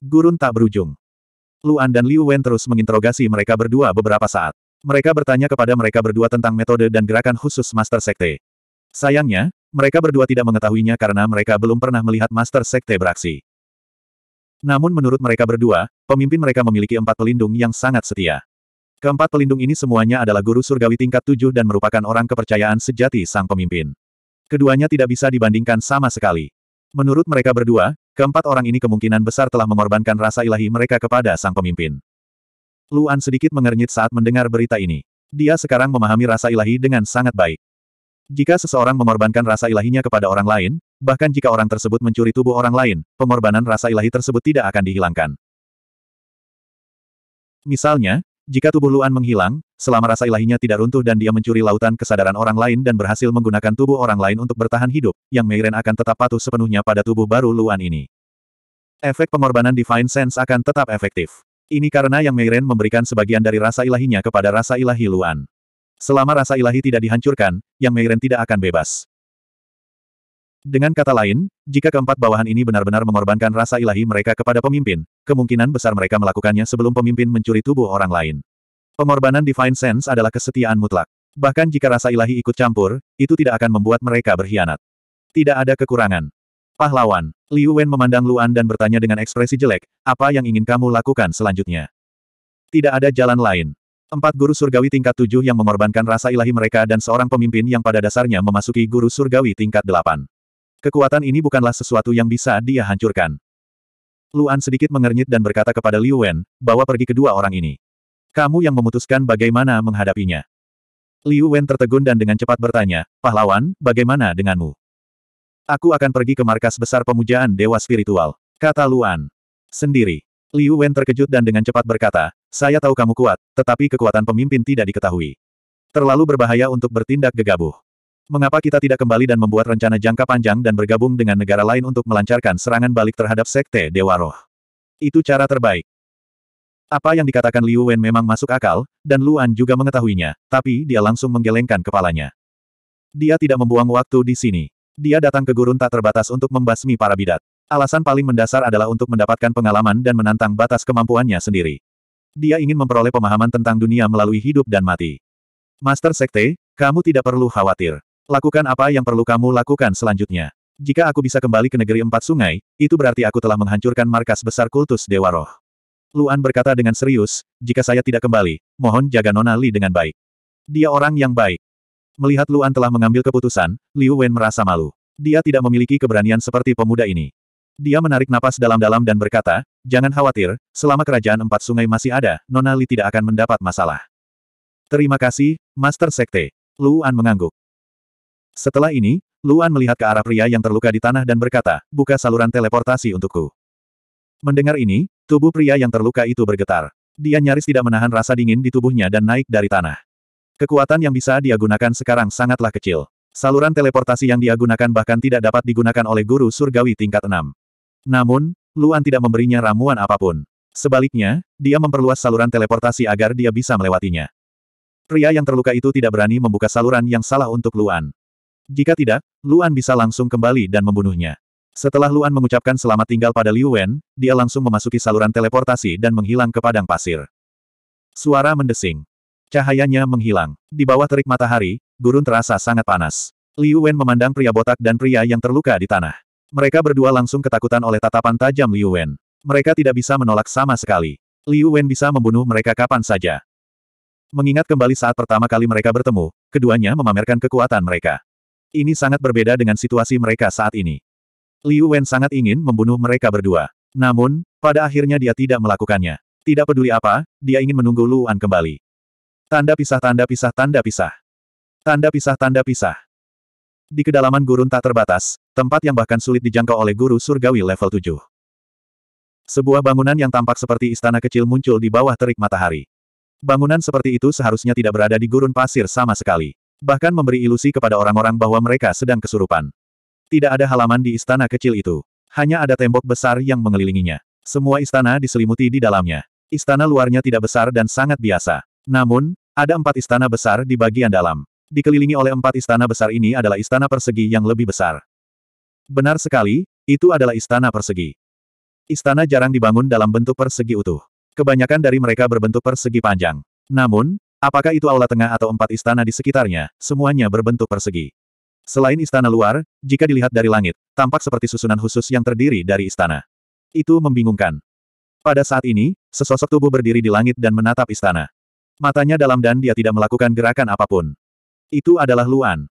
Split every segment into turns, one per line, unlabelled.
Gurun tak berujung. Luan dan Liu Wen terus menginterogasi mereka berdua beberapa saat. Mereka bertanya kepada mereka berdua tentang metode dan gerakan khusus Master Sekte. Sayangnya, mereka berdua tidak mengetahuinya karena mereka belum pernah melihat Master Sekte beraksi. Namun menurut mereka berdua, pemimpin mereka memiliki empat pelindung yang sangat setia. Keempat pelindung ini semuanya adalah guru surgawi tingkat tujuh dan merupakan orang kepercayaan sejati sang pemimpin. Keduanya tidak bisa dibandingkan sama sekali. Menurut mereka berdua, keempat orang ini kemungkinan besar telah mengorbankan rasa ilahi mereka kepada sang pemimpin. Luan sedikit mengernyit saat mendengar berita ini. Dia sekarang memahami rasa ilahi dengan sangat baik. Jika seseorang mengorbankan rasa ilahinya kepada orang lain, bahkan jika orang tersebut mencuri tubuh orang lain, pengorbanan rasa ilahi tersebut tidak akan dihilangkan. Misalnya, jika tubuh Luan menghilang, selama rasa ilahinya tidak runtuh dan dia mencuri lautan kesadaran orang lain dan berhasil menggunakan tubuh orang lain untuk bertahan hidup, Yang Meiren akan tetap patuh sepenuhnya pada tubuh baru Luan ini. Efek pengorbanan Divine Sense akan tetap efektif. Ini karena Yang Meiren memberikan sebagian dari rasa ilahinya kepada rasa ilahi Luan. Selama rasa ilahi tidak dihancurkan, Yang Meiren tidak akan bebas. Dengan kata lain, jika keempat bawahan ini benar-benar mengorbankan rasa ilahi mereka kepada pemimpin, kemungkinan besar mereka melakukannya sebelum pemimpin mencuri tubuh orang lain. Pengorbanan Divine Sense adalah kesetiaan mutlak. Bahkan jika rasa ilahi ikut campur, itu tidak akan membuat mereka berkhianat. Tidak ada kekurangan. Pahlawan, Liu Wen memandang Luan dan bertanya dengan ekspresi jelek, apa yang ingin kamu lakukan selanjutnya? Tidak ada jalan lain. Empat guru surgawi tingkat tujuh yang mengorbankan rasa ilahi mereka dan seorang pemimpin yang pada dasarnya memasuki guru surgawi tingkat delapan. Kekuatan ini bukanlah sesuatu yang bisa dia hancurkan. Luan sedikit mengernyit dan berkata kepada Liu Wen, bawa pergi kedua orang ini. Kamu yang memutuskan bagaimana menghadapinya. Liu Wen tertegun dan dengan cepat bertanya, pahlawan, bagaimana denganmu? Aku akan pergi ke markas besar pemujaan Dewa Spiritual, kata Luan. Sendiri. Liu Wen terkejut dan dengan cepat berkata, saya tahu kamu kuat, tetapi kekuatan pemimpin tidak diketahui. Terlalu berbahaya untuk bertindak gegabah. Mengapa kita tidak kembali dan membuat rencana jangka panjang dan bergabung dengan negara lain untuk melancarkan serangan balik terhadap Sekte Dewa Roh? Itu cara terbaik. Apa yang dikatakan Liu Wen memang masuk akal, dan Luan juga mengetahuinya, tapi dia langsung menggelengkan kepalanya. Dia tidak membuang waktu di sini. Dia datang ke gurun tak terbatas untuk membasmi para bidat. Alasan paling mendasar adalah untuk mendapatkan pengalaman dan menantang batas kemampuannya sendiri. Dia ingin memperoleh pemahaman tentang dunia melalui hidup dan mati. Master Sekte, kamu tidak perlu khawatir. Lakukan apa yang perlu kamu lakukan selanjutnya. Jika aku bisa kembali ke negeri empat sungai, itu berarti aku telah menghancurkan markas besar kultus Dewa Roh. Luan berkata dengan serius, jika saya tidak kembali, mohon jaga Nona Li dengan baik. Dia orang yang baik. Melihat Luan telah mengambil keputusan, Liu Wen merasa malu. Dia tidak memiliki keberanian seperti pemuda ini. Dia menarik napas dalam-dalam dan berkata, jangan khawatir, selama kerajaan empat sungai masih ada, Nona Li tidak akan mendapat masalah. Terima kasih, Master Sekte. Luan mengangguk. Setelah ini, Luan melihat ke arah pria yang terluka di tanah dan berkata, buka saluran teleportasi untukku. Mendengar ini, tubuh pria yang terluka itu bergetar. Dia nyaris tidak menahan rasa dingin di tubuhnya dan naik dari tanah. Kekuatan yang bisa dia gunakan sekarang sangatlah kecil. Saluran teleportasi yang dia gunakan bahkan tidak dapat digunakan oleh guru surgawi tingkat 6. Namun, Luan tidak memberinya ramuan apapun. Sebaliknya, dia memperluas saluran teleportasi agar dia bisa melewatinya. Pria yang terluka itu tidak berani membuka saluran yang salah untuk Luan. Jika tidak, Luan bisa langsung kembali dan membunuhnya. Setelah Luan mengucapkan selamat tinggal pada Liu Wen, dia langsung memasuki saluran teleportasi dan menghilang ke padang pasir. Suara mendesing. Cahayanya menghilang. Di bawah terik matahari, gurun terasa sangat panas. Liu Wen memandang pria botak dan pria yang terluka di tanah. Mereka berdua langsung ketakutan oleh tatapan tajam Liu Wen. Mereka tidak bisa menolak sama sekali. Liu Wen bisa membunuh mereka kapan saja. Mengingat kembali saat pertama kali mereka bertemu, keduanya memamerkan kekuatan mereka. Ini sangat berbeda dengan situasi mereka saat ini. Liu Wen sangat ingin membunuh mereka berdua. Namun, pada akhirnya dia tidak melakukannya. Tidak peduli apa, dia ingin menunggu Luan kembali. Tanda pisah tanda pisah tanda pisah. Tanda pisah tanda pisah. Di kedalaman gurun tak terbatas, tempat yang bahkan sulit dijangkau oleh guru surgawi level 7. Sebuah bangunan yang tampak seperti istana kecil muncul di bawah terik matahari. Bangunan seperti itu seharusnya tidak berada di gurun pasir sama sekali. Bahkan memberi ilusi kepada orang-orang bahwa mereka sedang kesurupan. Tidak ada halaman di istana kecil itu. Hanya ada tembok besar yang mengelilinginya. Semua istana diselimuti di dalamnya. Istana luarnya tidak besar dan sangat biasa. Namun, ada empat istana besar di bagian dalam. Dikelilingi oleh empat istana besar ini adalah istana persegi yang lebih besar. Benar sekali, itu adalah istana persegi. Istana jarang dibangun dalam bentuk persegi utuh. Kebanyakan dari mereka berbentuk persegi panjang. Namun, Apakah itu aula tengah atau empat istana di sekitarnya, semuanya berbentuk persegi. Selain istana luar, jika dilihat dari langit, tampak seperti susunan khusus yang terdiri dari istana. Itu membingungkan. Pada saat ini, sesosok tubuh berdiri di langit dan menatap istana. Matanya dalam dan dia tidak melakukan gerakan apapun. Itu adalah Luan.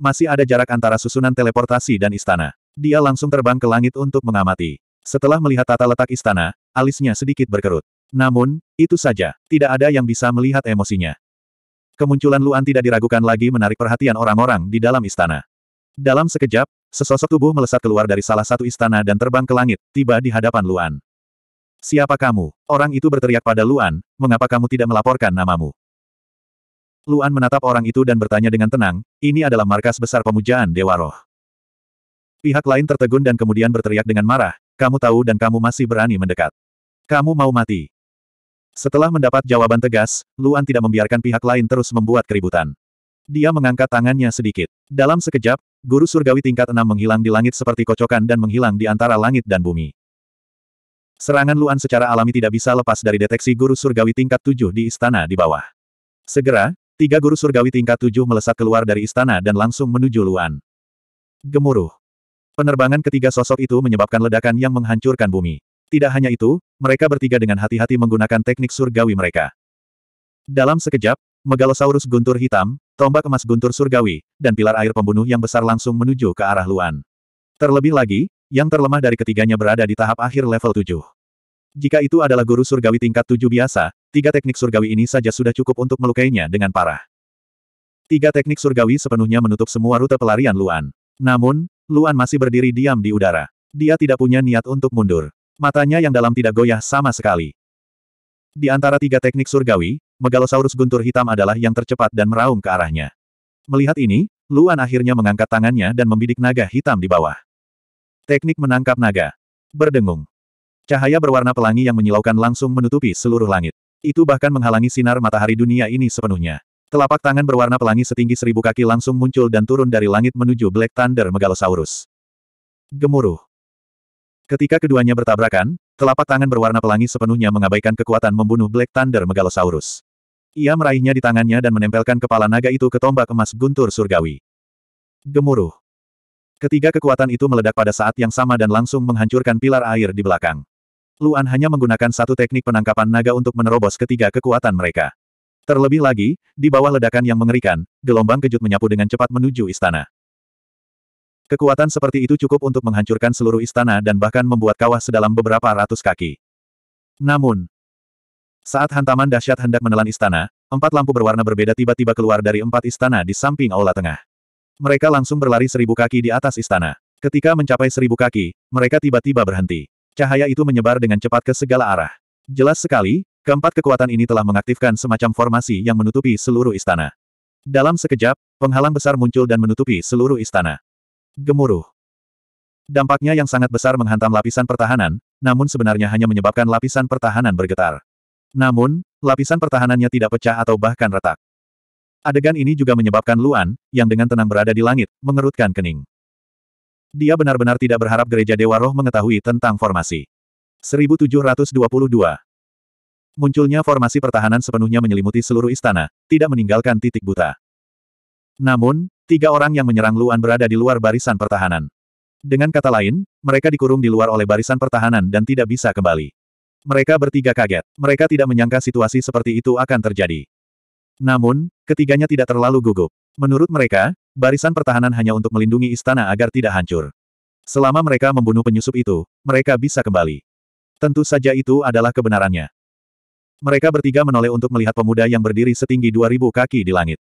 Masih ada jarak antara susunan teleportasi dan istana. Dia langsung terbang ke langit untuk mengamati. Setelah melihat tata letak istana, alisnya sedikit berkerut. Namun, itu saja, tidak ada yang bisa melihat emosinya. Kemunculan Luan tidak diragukan lagi menarik perhatian orang-orang di dalam istana. Dalam sekejap, sesosok tubuh melesat keluar dari salah satu istana dan terbang ke langit, tiba di hadapan Luan. Siapa kamu? Orang itu berteriak pada Luan, mengapa kamu tidak melaporkan namamu? Luan menatap orang itu dan bertanya dengan tenang, ini adalah markas besar pemujaan Dewa Roh. Pihak lain tertegun dan kemudian berteriak dengan marah, kamu tahu dan kamu masih berani mendekat. Kamu mau mati. Setelah mendapat jawaban tegas, Luan tidak membiarkan pihak lain terus membuat keributan. Dia mengangkat tangannya sedikit. Dalam sekejap, guru surgawi tingkat enam menghilang di langit seperti kocokan dan menghilang di antara langit dan bumi. Serangan Luan secara alami tidak bisa lepas dari deteksi guru surgawi tingkat tujuh di istana di bawah. Segera, tiga guru surgawi tingkat tujuh melesat keluar dari istana dan langsung menuju Luan. Gemuruh. Penerbangan ketiga sosok itu menyebabkan ledakan yang menghancurkan bumi. Tidak hanya itu, mereka bertiga dengan hati-hati menggunakan teknik surgawi mereka. Dalam sekejap, Megalosaurus guntur hitam, tombak emas guntur surgawi, dan pilar air pembunuh yang besar langsung menuju ke arah Luan. Terlebih lagi, yang terlemah dari ketiganya berada di tahap akhir level 7. Jika itu adalah guru surgawi tingkat 7 biasa, tiga teknik surgawi ini saja sudah cukup untuk melukainya dengan parah. Tiga teknik surgawi sepenuhnya menutup semua rute pelarian Luan. Namun, Luan masih berdiri diam di udara. Dia tidak punya niat untuk mundur matanya yang dalam tidak goyah sama sekali. Di antara tiga teknik surgawi, Megalosaurus guntur hitam adalah yang tercepat dan meraung ke arahnya. Melihat ini, Luan akhirnya mengangkat tangannya dan membidik naga hitam di bawah. Teknik menangkap naga. Berdengung. Cahaya berwarna pelangi yang menyilaukan langsung menutupi seluruh langit. Itu bahkan menghalangi sinar matahari dunia ini sepenuhnya. Telapak tangan berwarna pelangi setinggi seribu kaki langsung muncul dan turun dari langit menuju Black Thunder Megalosaurus. Gemuruh. Ketika keduanya bertabrakan, telapak tangan berwarna pelangi sepenuhnya mengabaikan kekuatan membunuh Black Thunder Megalosaurus. Ia meraihnya di tangannya dan menempelkan kepala naga itu ke tombak emas guntur surgawi. Gemuruh. Ketiga kekuatan itu meledak pada saat yang sama dan langsung menghancurkan pilar air di belakang. Luan hanya menggunakan satu teknik penangkapan naga untuk menerobos ketiga kekuatan mereka. Terlebih lagi, di bawah ledakan yang mengerikan, gelombang kejut menyapu dengan cepat menuju istana. Kekuatan seperti itu cukup untuk menghancurkan seluruh istana dan bahkan membuat kawah sedalam beberapa ratus kaki. Namun, saat hantaman dahsyat hendak menelan istana, empat lampu berwarna berbeda tiba-tiba keluar dari empat istana di samping aula tengah. Mereka langsung berlari seribu kaki di atas istana. Ketika mencapai seribu kaki, mereka tiba-tiba berhenti. Cahaya itu menyebar dengan cepat ke segala arah. Jelas sekali, keempat kekuatan ini telah mengaktifkan semacam formasi yang menutupi seluruh istana. Dalam sekejap, penghalang besar muncul dan menutupi seluruh istana gemuruh. Dampaknya yang sangat besar menghantam lapisan pertahanan, namun sebenarnya hanya menyebabkan lapisan pertahanan bergetar. Namun, lapisan pertahanannya tidak pecah atau bahkan retak. Adegan ini juga menyebabkan Luan, yang dengan tenang berada di langit, mengerutkan kening. Dia benar-benar tidak berharap gereja Dewa Roh mengetahui tentang formasi. 1722 Munculnya formasi pertahanan sepenuhnya menyelimuti seluruh istana, tidak meninggalkan titik buta. Namun, tiga orang yang menyerang Luan berada di luar barisan pertahanan. Dengan kata lain, mereka dikurung di luar oleh barisan pertahanan dan tidak bisa kembali. Mereka bertiga kaget. Mereka tidak menyangka situasi seperti itu akan terjadi. Namun, ketiganya tidak terlalu gugup. Menurut mereka, barisan pertahanan hanya untuk melindungi istana agar tidak hancur. Selama mereka membunuh penyusup itu, mereka bisa kembali. Tentu saja itu adalah kebenarannya. Mereka bertiga menoleh untuk melihat pemuda yang berdiri setinggi 2000 kaki di langit.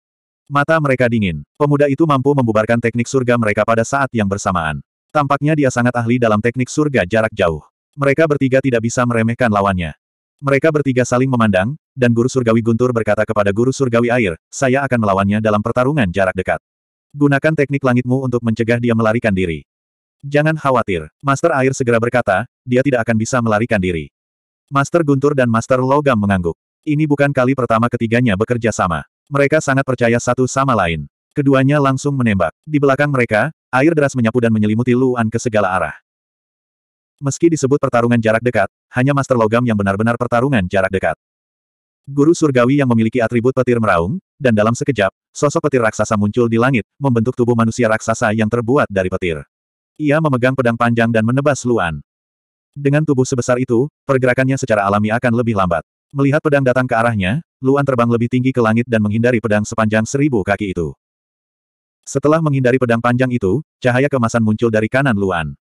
Mata mereka dingin. Pemuda itu mampu membubarkan teknik surga mereka pada saat yang bersamaan. Tampaknya dia sangat ahli dalam teknik surga jarak jauh. Mereka bertiga tidak bisa meremehkan lawannya. Mereka bertiga saling memandang, dan Guru Surgawi Guntur berkata kepada Guru Surgawi Air, saya akan melawannya dalam pertarungan jarak dekat. Gunakan teknik langitmu untuk mencegah dia melarikan diri. Jangan khawatir, Master Air segera berkata, dia tidak akan bisa melarikan diri. Master Guntur dan Master Logam mengangguk. Ini bukan kali pertama ketiganya bekerja sama. Mereka sangat percaya satu sama lain. Keduanya langsung menembak. Di belakang mereka, air deras menyapu dan menyelimuti Luan ke segala arah. Meski disebut pertarungan jarak dekat, hanya Master Logam yang benar-benar pertarungan jarak dekat. Guru surgawi yang memiliki atribut petir meraung, dan dalam sekejap, sosok petir raksasa muncul di langit, membentuk tubuh manusia raksasa yang terbuat dari petir. Ia memegang pedang panjang dan menebas Luan. Dengan tubuh sebesar itu, pergerakannya secara alami akan lebih lambat. Melihat pedang datang ke arahnya, Luan terbang lebih tinggi ke langit dan menghindari pedang sepanjang seribu kaki itu. Setelah menghindari pedang panjang itu, cahaya kemasan muncul dari kanan Luan.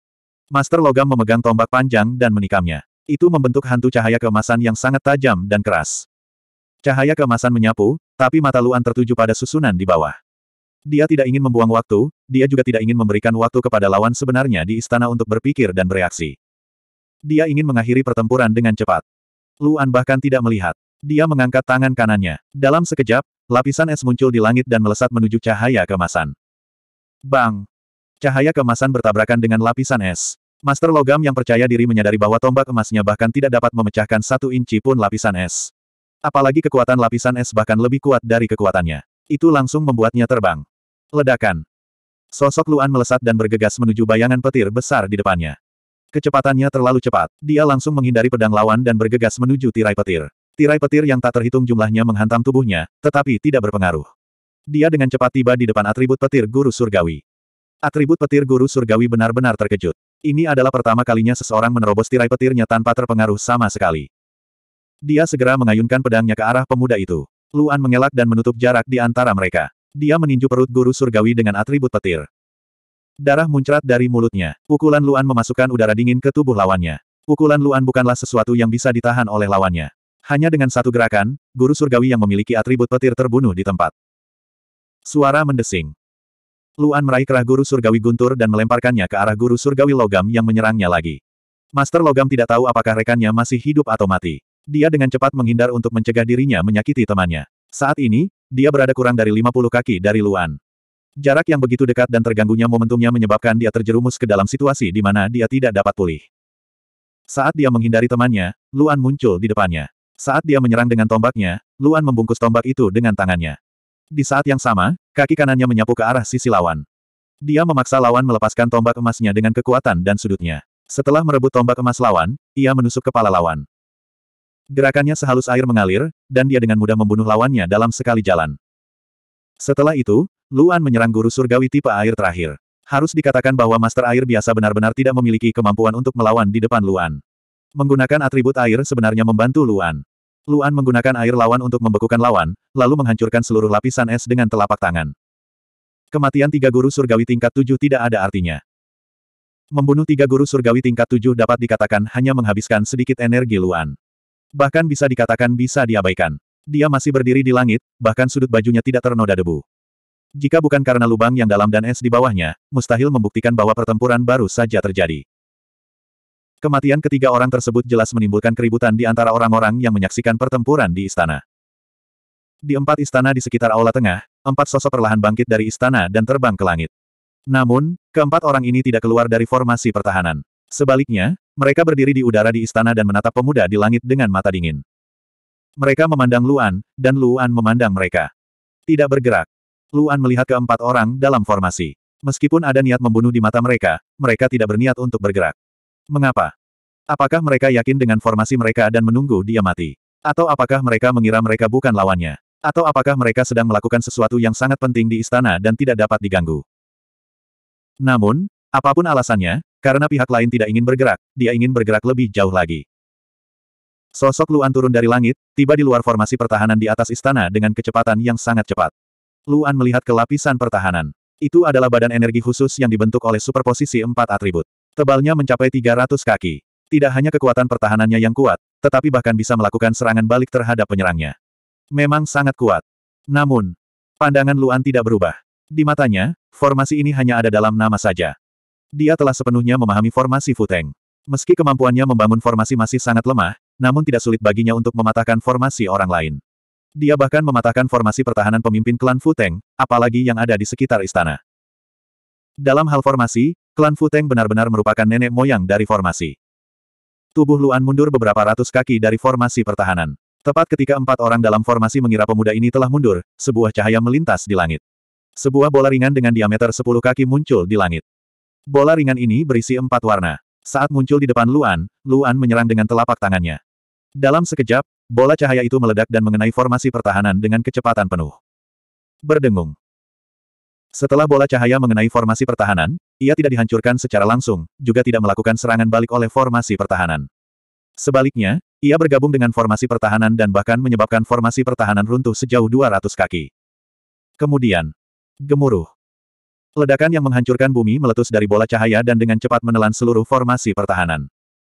Master Logam memegang tombak panjang dan menikamnya. Itu membentuk hantu cahaya kemasan yang sangat tajam dan keras. Cahaya kemasan menyapu, tapi mata Luan tertuju pada susunan di bawah. Dia tidak ingin membuang waktu, dia juga tidak ingin memberikan waktu kepada lawan sebenarnya di istana untuk berpikir dan bereaksi. Dia ingin mengakhiri pertempuran dengan cepat. Luan bahkan tidak melihat. Dia mengangkat tangan kanannya. Dalam sekejap, lapisan es muncul di langit dan melesat menuju cahaya kemasan. Bang! Cahaya kemasan bertabrakan dengan lapisan es. Master Logam yang percaya diri menyadari bahwa tombak emasnya bahkan tidak dapat memecahkan satu inci pun lapisan es. Apalagi kekuatan lapisan es bahkan lebih kuat dari kekuatannya. Itu langsung membuatnya terbang. Ledakan. Sosok Luan melesat dan bergegas menuju bayangan petir besar di depannya. Kecepatannya terlalu cepat. Dia langsung menghindari pedang lawan dan bergegas menuju tirai petir. Tirai petir yang tak terhitung jumlahnya menghantam tubuhnya, tetapi tidak berpengaruh. Dia dengan cepat tiba di depan atribut petir guru surgawi. Atribut petir guru surgawi benar-benar terkejut. Ini adalah pertama kalinya seseorang menerobos tirai petirnya tanpa terpengaruh sama sekali. Dia segera mengayunkan pedangnya ke arah pemuda itu. Luan mengelak dan menutup jarak di antara mereka. Dia meninju perut guru surgawi dengan atribut petir. Darah muncrat dari mulutnya. Pukulan Luan memasukkan udara dingin ke tubuh lawannya. Pukulan Luan bukanlah sesuatu yang bisa ditahan oleh lawannya. Hanya dengan satu gerakan, guru surgawi yang memiliki atribut petir terbunuh di tempat. Suara mendesing. Luan meraih kerah guru surgawi guntur dan melemparkannya ke arah guru surgawi logam yang menyerangnya lagi. Master logam tidak tahu apakah rekannya masih hidup atau mati. Dia dengan cepat menghindar untuk mencegah dirinya menyakiti temannya. Saat ini, dia berada kurang dari 50 kaki dari Luan. Jarak yang begitu dekat dan terganggunya momentumnya menyebabkan dia terjerumus ke dalam situasi di mana dia tidak dapat pulih. Saat dia menghindari temannya, Luan muncul di depannya. Saat dia menyerang dengan tombaknya, Luan membungkus tombak itu dengan tangannya. Di saat yang sama, kaki kanannya menyapu ke arah sisi lawan. Dia memaksa lawan melepaskan tombak emasnya dengan kekuatan dan sudutnya. Setelah merebut tombak emas lawan, ia menusuk kepala lawan. Gerakannya sehalus air mengalir, dan dia dengan mudah membunuh lawannya dalam sekali jalan. Setelah itu, Luan menyerang guru surgawi tipe air terakhir. Harus dikatakan bahwa Master Air biasa benar-benar tidak memiliki kemampuan untuk melawan di depan Luan. Menggunakan atribut air sebenarnya membantu Luan. Luan menggunakan air lawan untuk membekukan lawan, lalu menghancurkan seluruh lapisan es dengan telapak tangan. Kematian tiga guru surgawi tingkat tujuh tidak ada artinya. Membunuh tiga guru surgawi tingkat tujuh dapat dikatakan hanya menghabiskan sedikit energi Luan. Bahkan bisa dikatakan bisa diabaikan. Dia masih berdiri di langit, bahkan sudut bajunya tidak ternoda debu. Jika bukan karena lubang yang dalam dan es di bawahnya, mustahil membuktikan bahwa pertempuran baru saja terjadi. Kematian ketiga orang tersebut jelas menimbulkan keributan di antara orang-orang yang menyaksikan pertempuran di istana. Di empat istana di sekitar aula tengah, empat sosok perlahan bangkit dari istana dan terbang ke langit. Namun, keempat orang ini tidak keluar dari formasi pertahanan. Sebaliknya, mereka berdiri di udara di istana dan menatap pemuda di langit dengan mata dingin. Mereka memandang Luan, dan Luan memandang mereka. Tidak bergerak. Luan melihat keempat orang dalam formasi. Meskipun ada niat membunuh di mata mereka, mereka tidak berniat untuk bergerak. Mengapa? Apakah mereka yakin dengan formasi mereka dan menunggu dia mati? Atau apakah mereka mengira mereka bukan lawannya? Atau apakah mereka sedang melakukan sesuatu yang sangat penting di istana dan tidak dapat diganggu? Namun, apapun alasannya, karena pihak lain tidak ingin bergerak, dia ingin bergerak lebih jauh lagi. Sosok Luan turun dari langit, tiba di luar formasi pertahanan di atas istana dengan kecepatan yang sangat cepat. Luan melihat ke lapisan pertahanan. Itu adalah badan energi khusus yang dibentuk oleh superposisi empat atribut. Tebalnya mencapai 300 kaki. Tidak hanya kekuatan pertahanannya yang kuat, tetapi bahkan bisa melakukan serangan balik terhadap penyerangnya. Memang sangat kuat. Namun, pandangan Luan tidak berubah. Di matanya, formasi ini hanya ada dalam nama saja. Dia telah sepenuhnya memahami formasi Futeng. Meski kemampuannya membangun formasi masih sangat lemah, namun tidak sulit baginya untuk mematahkan formasi orang lain. Dia bahkan mematahkan formasi pertahanan pemimpin klan Futeng, apalagi yang ada di sekitar istana. Dalam hal formasi, klan Futeng benar-benar merupakan nenek moyang dari formasi. Tubuh Luan mundur beberapa ratus kaki dari formasi pertahanan. Tepat ketika empat orang dalam formasi mengira pemuda ini telah mundur, sebuah cahaya melintas di langit. Sebuah bola ringan dengan diameter sepuluh kaki muncul di langit. Bola ringan ini berisi empat warna. Saat muncul di depan Luan, Luan menyerang dengan telapak tangannya. Dalam sekejap, bola cahaya itu meledak dan mengenai formasi pertahanan dengan kecepatan penuh. Berdengung. Setelah bola cahaya mengenai formasi pertahanan, ia tidak dihancurkan secara langsung, juga tidak melakukan serangan balik oleh formasi pertahanan. Sebaliknya, ia bergabung dengan formasi pertahanan dan bahkan menyebabkan formasi pertahanan runtuh sejauh 200 kaki. Kemudian, gemuruh. Ledakan yang menghancurkan bumi meletus dari bola cahaya dan dengan cepat menelan seluruh formasi pertahanan.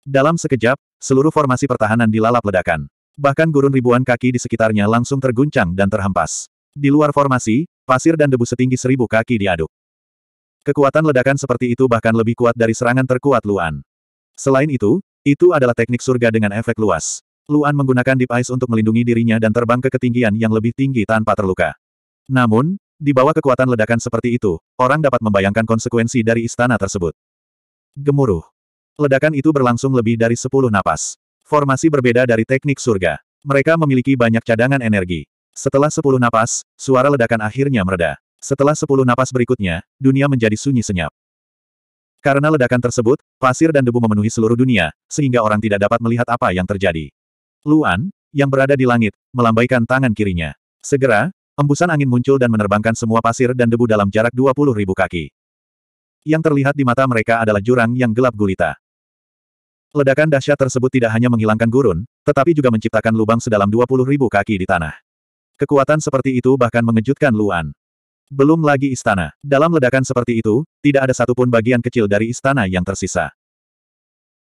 Dalam sekejap, seluruh formasi pertahanan dilalap ledakan. Bahkan gurun ribuan kaki di sekitarnya langsung terguncang dan terhempas. Di luar formasi, pasir dan debu setinggi seribu kaki diaduk. Kekuatan ledakan seperti itu bahkan lebih kuat dari serangan terkuat Luan. Selain itu, itu adalah teknik surga dengan efek luas. Luan menggunakan Deep Ice untuk melindungi dirinya dan terbang ke ketinggian yang lebih tinggi tanpa terluka. Namun, di bawah kekuatan ledakan seperti itu, orang dapat membayangkan konsekuensi dari istana tersebut. Gemuruh. Ledakan itu berlangsung lebih dari sepuluh napas. Formasi berbeda dari teknik surga. Mereka memiliki banyak cadangan energi. Setelah sepuluh napas, suara ledakan akhirnya mereda. Setelah sepuluh napas berikutnya, dunia menjadi sunyi senyap. Karena ledakan tersebut, pasir dan debu memenuhi seluruh dunia, sehingga orang tidak dapat melihat apa yang terjadi. Luan, yang berada di langit, melambaikan tangan kirinya. Segera, embusan angin muncul dan menerbangkan semua pasir dan debu dalam jarak 20 ribu kaki. Yang terlihat di mata mereka adalah jurang yang gelap gulita. Ledakan dahsyat tersebut tidak hanya menghilangkan gurun, tetapi juga menciptakan lubang sedalam 20 ribu kaki di tanah. Kekuatan seperti itu bahkan mengejutkan Luan. Belum lagi istana. Dalam ledakan seperti itu, tidak ada satupun bagian kecil dari istana yang tersisa.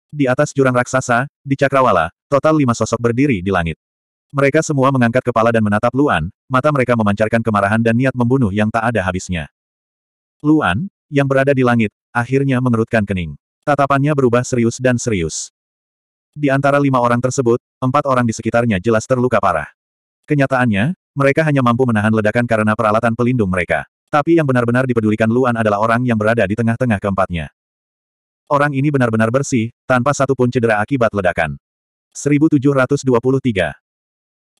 Di atas jurang raksasa, di Cakrawala, total lima sosok berdiri di langit. Mereka semua mengangkat kepala dan menatap Luan, mata mereka memancarkan kemarahan dan niat membunuh yang tak ada habisnya. Luan, yang berada di langit, akhirnya mengerutkan kening. Tatapannya berubah serius dan serius. Di antara lima orang tersebut, empat orang di sekitarnya jelas terluka parah. Kenyataannya, mereka hanya mampu menahan ledakan karena peralatan pelindung mereka. Tapi yang benar-benar dipedulikan Luan adalah orang yang berada di tengah-tengah keempatnya. Orang ini benar-benar bersih, tanpa satu pun cedera akibat ledakan. 1723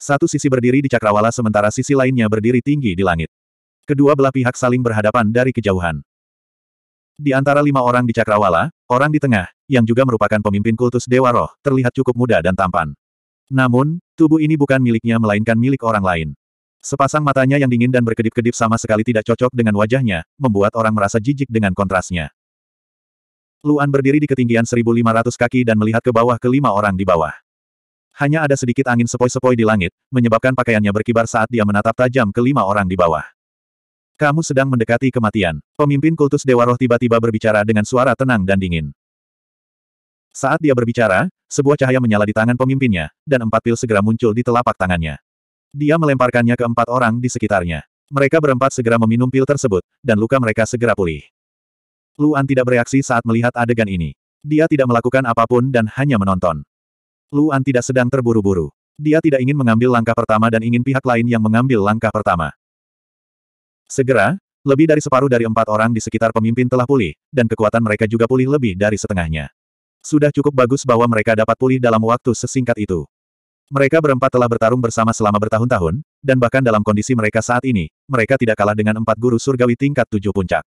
Satu sisi berdiri di cakrawala sementara sisi lainnya berdiri tinggi di langit. Kedua belah pihak saling berhadapan dari kejauhan. Di antara lima orang di Cakrawala, orang di tengah, yang juga merupakan pemimpin kultus Dewa Roh, terlihat cukup muda dan tampan. Namun, tubuh ini bukan miliknya melainkan milik orang lain. Sepasang matanya yang dingin dan berkedip-kedip sama sekali tidak cocok dengan wajahnya, membuat orang merasa jijik dengan kontrasnya. Luan berdiri di ketinggian 1.500 kaki dan melihat ke bawah ke lima orang di bawah. Hanya ada sedikit angin sepoi-sepoi di langit, menyebabkan pakaiannya berkibar saat dia menatap tajam ke lima orang di bawah. Kamu sedang mendekati kematian. Pemimpin kultus Dewa Roh tiba-tiba berbicara dengan suara tenang dan dingin. Saat dia berbicara, sebuah cahaya menyala di tangan pemimpinnya, dan empat pil segera muncul di telapak tangannya. Dia melemparkannya ke empat orang di sekitarnya. Mereka berempat segera meminum pil tersebut, dan luka mereka segera pulih. Luan tidak bereaksi saat melihat adegan ini. Dia tidak melakukan apapun dan hanya menonton. Luan tidak sedang terburu-buru. Dia tidak ingin mengambil langkah pertama dan ingin pihak lain yang mengambil langkah pertama. Segera, lebih dari separuh dari empat orang di sekitar pemimpin telah pulih, dan kekuatan mereka juga pulih lebih dari setengahnya. Sudah cukup bagus bahwa mereka dapat pulih dalam waktu sesingkat itu. Mereka berempat telah bertarung bersama selama bertahun-tahun, dan bahkan dalam kondisi mereka saat ini, mereka tidak kalah dengan empat guru surgawi tingkat tujuh puncak.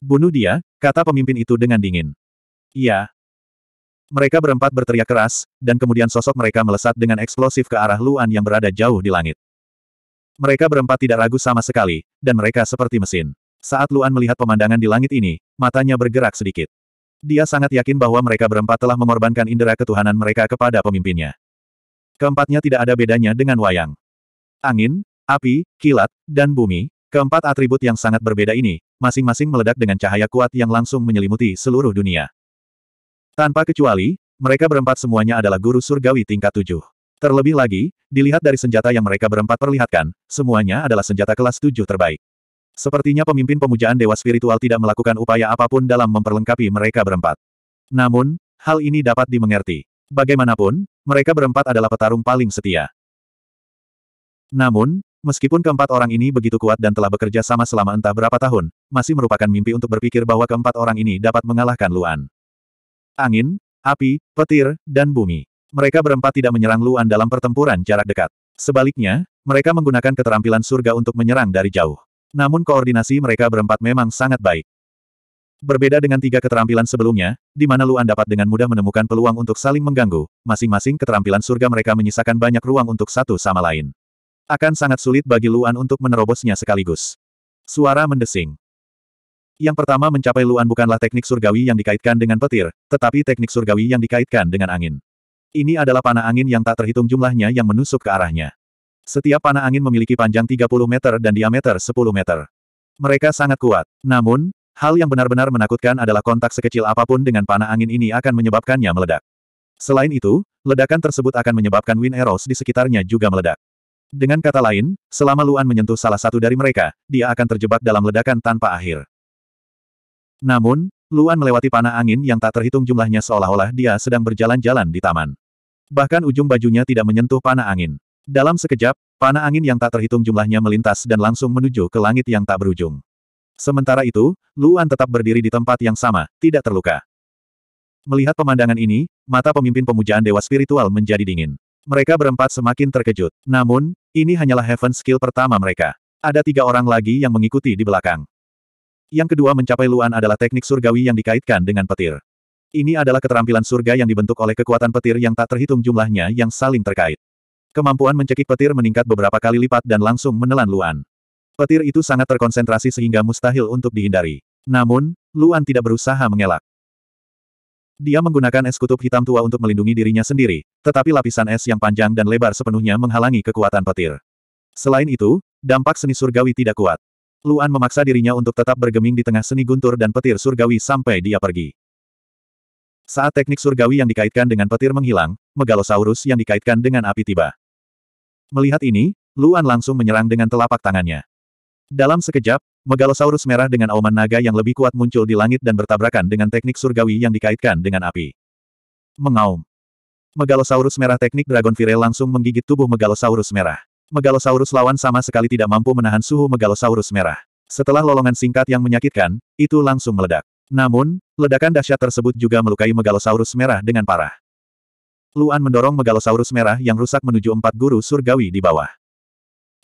Bunuh dia, kata pemimpin itu dengan dingin. Iya. Mereka berempat berteriak keras, dan kemudian sosok mereka melesat dengan eksplosif ke arah Luan yang berada jauh di langit. Mereka berempat tidak ragu sama sekali, dan mereka seperti mesin. Saat Luan melihat pemandangan di langit ini, matanya bergerak sedikit. Dia sangat yakin bahwa mereka berempat telah mengorbankan indera ketuhanan mereka kepada pemimpinnya. Keempatnya tidak ada bedanya dengan wayang. Angin, api, kilat, dan bumi, keempat atribut yang sangat berbeda ini, masing-masing meledak dengan cahaya kuat yang langsung menyelimuti seluruh dunia. Tanpa kecuali, mereka berempat semuanya adalah guru surgawi tingkat tujuh. Terlebih lagi, dilihat dari senjata yang mereka berempat perlihatkan, semuanya adalah senjata kelas tujuh terbaik. Sepertinya pemimpin pemujaan dewa spiritual tidak melakukan upaya apapun dalam memperlengkapi mereka berempat. Namun, hal ini dapat dimengerti. Bagaimanapun, mereka berempat adalah petarung paling setia. Namun, meskipun keempat orang ini begitu kuat dan telah bekerja sama selama entah berapa tahun, masih merupakan mimpi untuk berpikir bahwa keempat orang ini dapat mengalahkan Luan. Angin, api, petir, dan bumi mereka berempat tidak menyerang Luan dalam pertempuran jarak dekat. Sebaliknya, mereka menggunakan keterampilan surga untuk menyerang dari jauh. Namun koordinasi mereka berempat memang sangat baik. Berbeda dengan tiga keterampilan sebelumnya, di mana Luan dapat dengan mudah menemukan peluang untuk saling mengganggu, masing-masing keterampilan surga mereka menyisakan banyak ruang untuk satu sama lain. Akan sangat sulit bagi Luan untuk menerobosnya sekaligus. Suara mendesing. Yang pertama mencapai Luan bukanlah teknik surgawi yang dikaitkan dengan petir, tetapi teknik surgawi yang dikaitkan dengan angin. Ini adalah panah angin yang tak terhitung jumlahnya yang menusuk ke arahnya. Setiap panah angin memiliki panjang 30 meter dan diameter 10 meter. Mereka sangat kuat. Namun, hal yang benar-benar menakutkan adalah kontak sekecil apapun dengan panah angin ini akan menyebabkannya meledak. Selain itu, ledakan tersebut akan menyebabkan wind arrows di sekitarnya juga meledak. Dengan kata lain, selama Luan menyentuh salah satu dari mereka, dia akan terjebak dalam ledakan tanpa akhir. Namun, Luan melewati panah angin yang tak terhitung jumlahnya seolah-olah dia sedang berjalan-jalan di taman. Bahkan ujung bajunya tidak menyentuh panah angin. Dalam sekejap, panah angin yang tak terhitung jumlahnya melintas dan langsung menuju ke langit yang tak berujung. Sementara itu, Luan tetap berdiri di tempat yang sama, tidak terluka. Melihat pemandangan ini, mata pemimpin pemujaan dewa spiritual menjadi dingin. Mereka berempat semakin terkejut. Namun, ini hanyalah heaven skill pertama mereka. Ada tiga orang lagi yang mengikuti di belakang. Yang kedua mencapai Luan adalah teknik surgawi yang dikaitkan dengan petir. Ini adalah keterampilan surga yang dibentuk oleh kekuatan petir yang tak terhitung jumlahnya yang saling terkait. Kemampuan mencekik petir meningkat beberapa kali lipat dan langsung menelan Luan. Petir itu sangat terkonsentrasi sehingga mustahil untuk dihindari. Namun, Luan tidak berusaha mengelak. Dia menggunakan es kutub hitam tua untuk melindungi dirinya sendiri, tetapi lapisan es yang panjang dan lebar sepenuhnya menghalangi kekuatan petir. Selain itu, dampak seni surgawi tidak kuat. Luan memaksa dirinya untuk tetap bergeming di tengah seni guntur dan petir surgawi sampai dia pergi. Saat teknik surgawi yang dikaitkan dengan petir menghilang, Megalosaurus yang dikaitkan dengan api tiba. Melihat ini, Luan langsung menyerang dengan telapak tangannya. Dalam sekejap, Megalosaurus merah dengan auman naga yang lebih kuat muncul di langit dan bertabrakan dengan teknik surgawi yang dikaitkan dengan api. Mengaum. Megalosaurus merah teknik Dragon Fire langsung menggigit tubuh Megalosaurus merah. Megalosaurus lawan sama sekali tidak mampu menahan suhu Megalosaurus merah. Setelah lolongan singkat yang menyakitkan, itu langsung meledak. Namun, ledakan dahsyat tersebut juga melukai Megalosaurus merah dengan parah. Luan mendorong Megalosaurus merah yang rusak menuju empat guru surgawi di bawah.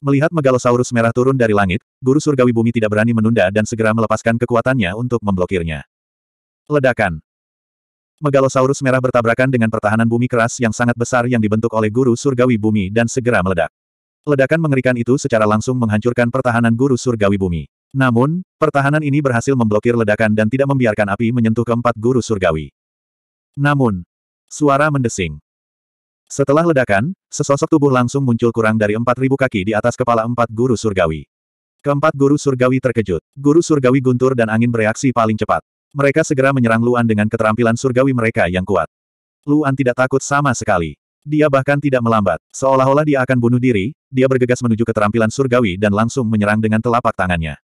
Melihat Megalosaurus merah turun dari langit, guru surgawi bumi tidak berani menunda dan segera melepaskan kekuatannya untuk memblokirnya. Ledakan Megalosaurus merah bertabrakan dengan pertahanan bumi keras yang sangat besar yang dibentuk oleh guru surgawi bumi dan segera meledak. Ledakan mengerikan itu secara langsung menghancurkan pertahanan guru surgawi bumi. Namun, pertahanan ini berhasil memblokir ledakan dan tidak membiarkan api menyentuh keempat guru surgawi. Namun, suara mendesing. Setelah ledakan, sesosok tubuh langsung muncul kurang dari empat ribu kaki di atas kepala empat guru surgawi. Keempat guru surgawi terkejut. Guru surgawi guntur dan angin bereaksi paling cepat. Mereka segera menyerang Luan dengan keterampilan surgawi mereka yang kuat. Luan tidak takut sama sekali. Dia bahkan tidak melambat. Seolah-olah dia akan bunuh diri, dia bergegas menuju keterampilan surgawi dan langsung menyerang dengan telapak tangannya.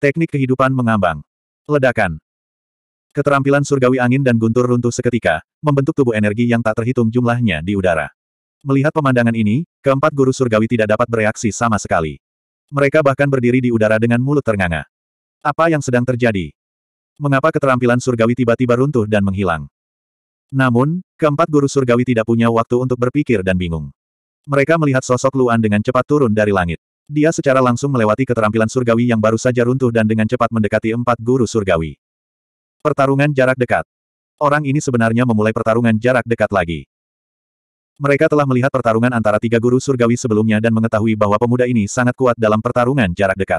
Teknik kehidupan mengambang. Ledakan. Keterampilan surgawi angin dan guntur runtuh seketika, membentuk tubuh energi yang tak terhitung jumlahnya di udara. Melihat pemandangan ini, keempat guru surgawi tidak dapat bereaksi sama sekali. Mereka bahkan berdiri di udara dengan mulut ternganga. Apa yang sedang terjadi? Mengapa keterampilan surgawi tiba-tiba runtuh dan menghilang? Namun, keempat guru surgawi tidak punya waktu untuk berpikir dan bingung. Mereka melihat sosok Luan dengan cepat turun dari langit. Dia secara langsung melewati keterampilan surgawi yang baru saja runtuh dan dengan cepat mendekati empat guru surgawi. Pertarungan jarak dekat. Orang ini sebenarnya memulai pertarungan jarak dekat lagi. Mereka telah melihat pertarungan antara tiga guru surgawi sebelumnya dan mengetahui bahwa pemuda ini sangat kuat dalam pertarungan jarak dekat.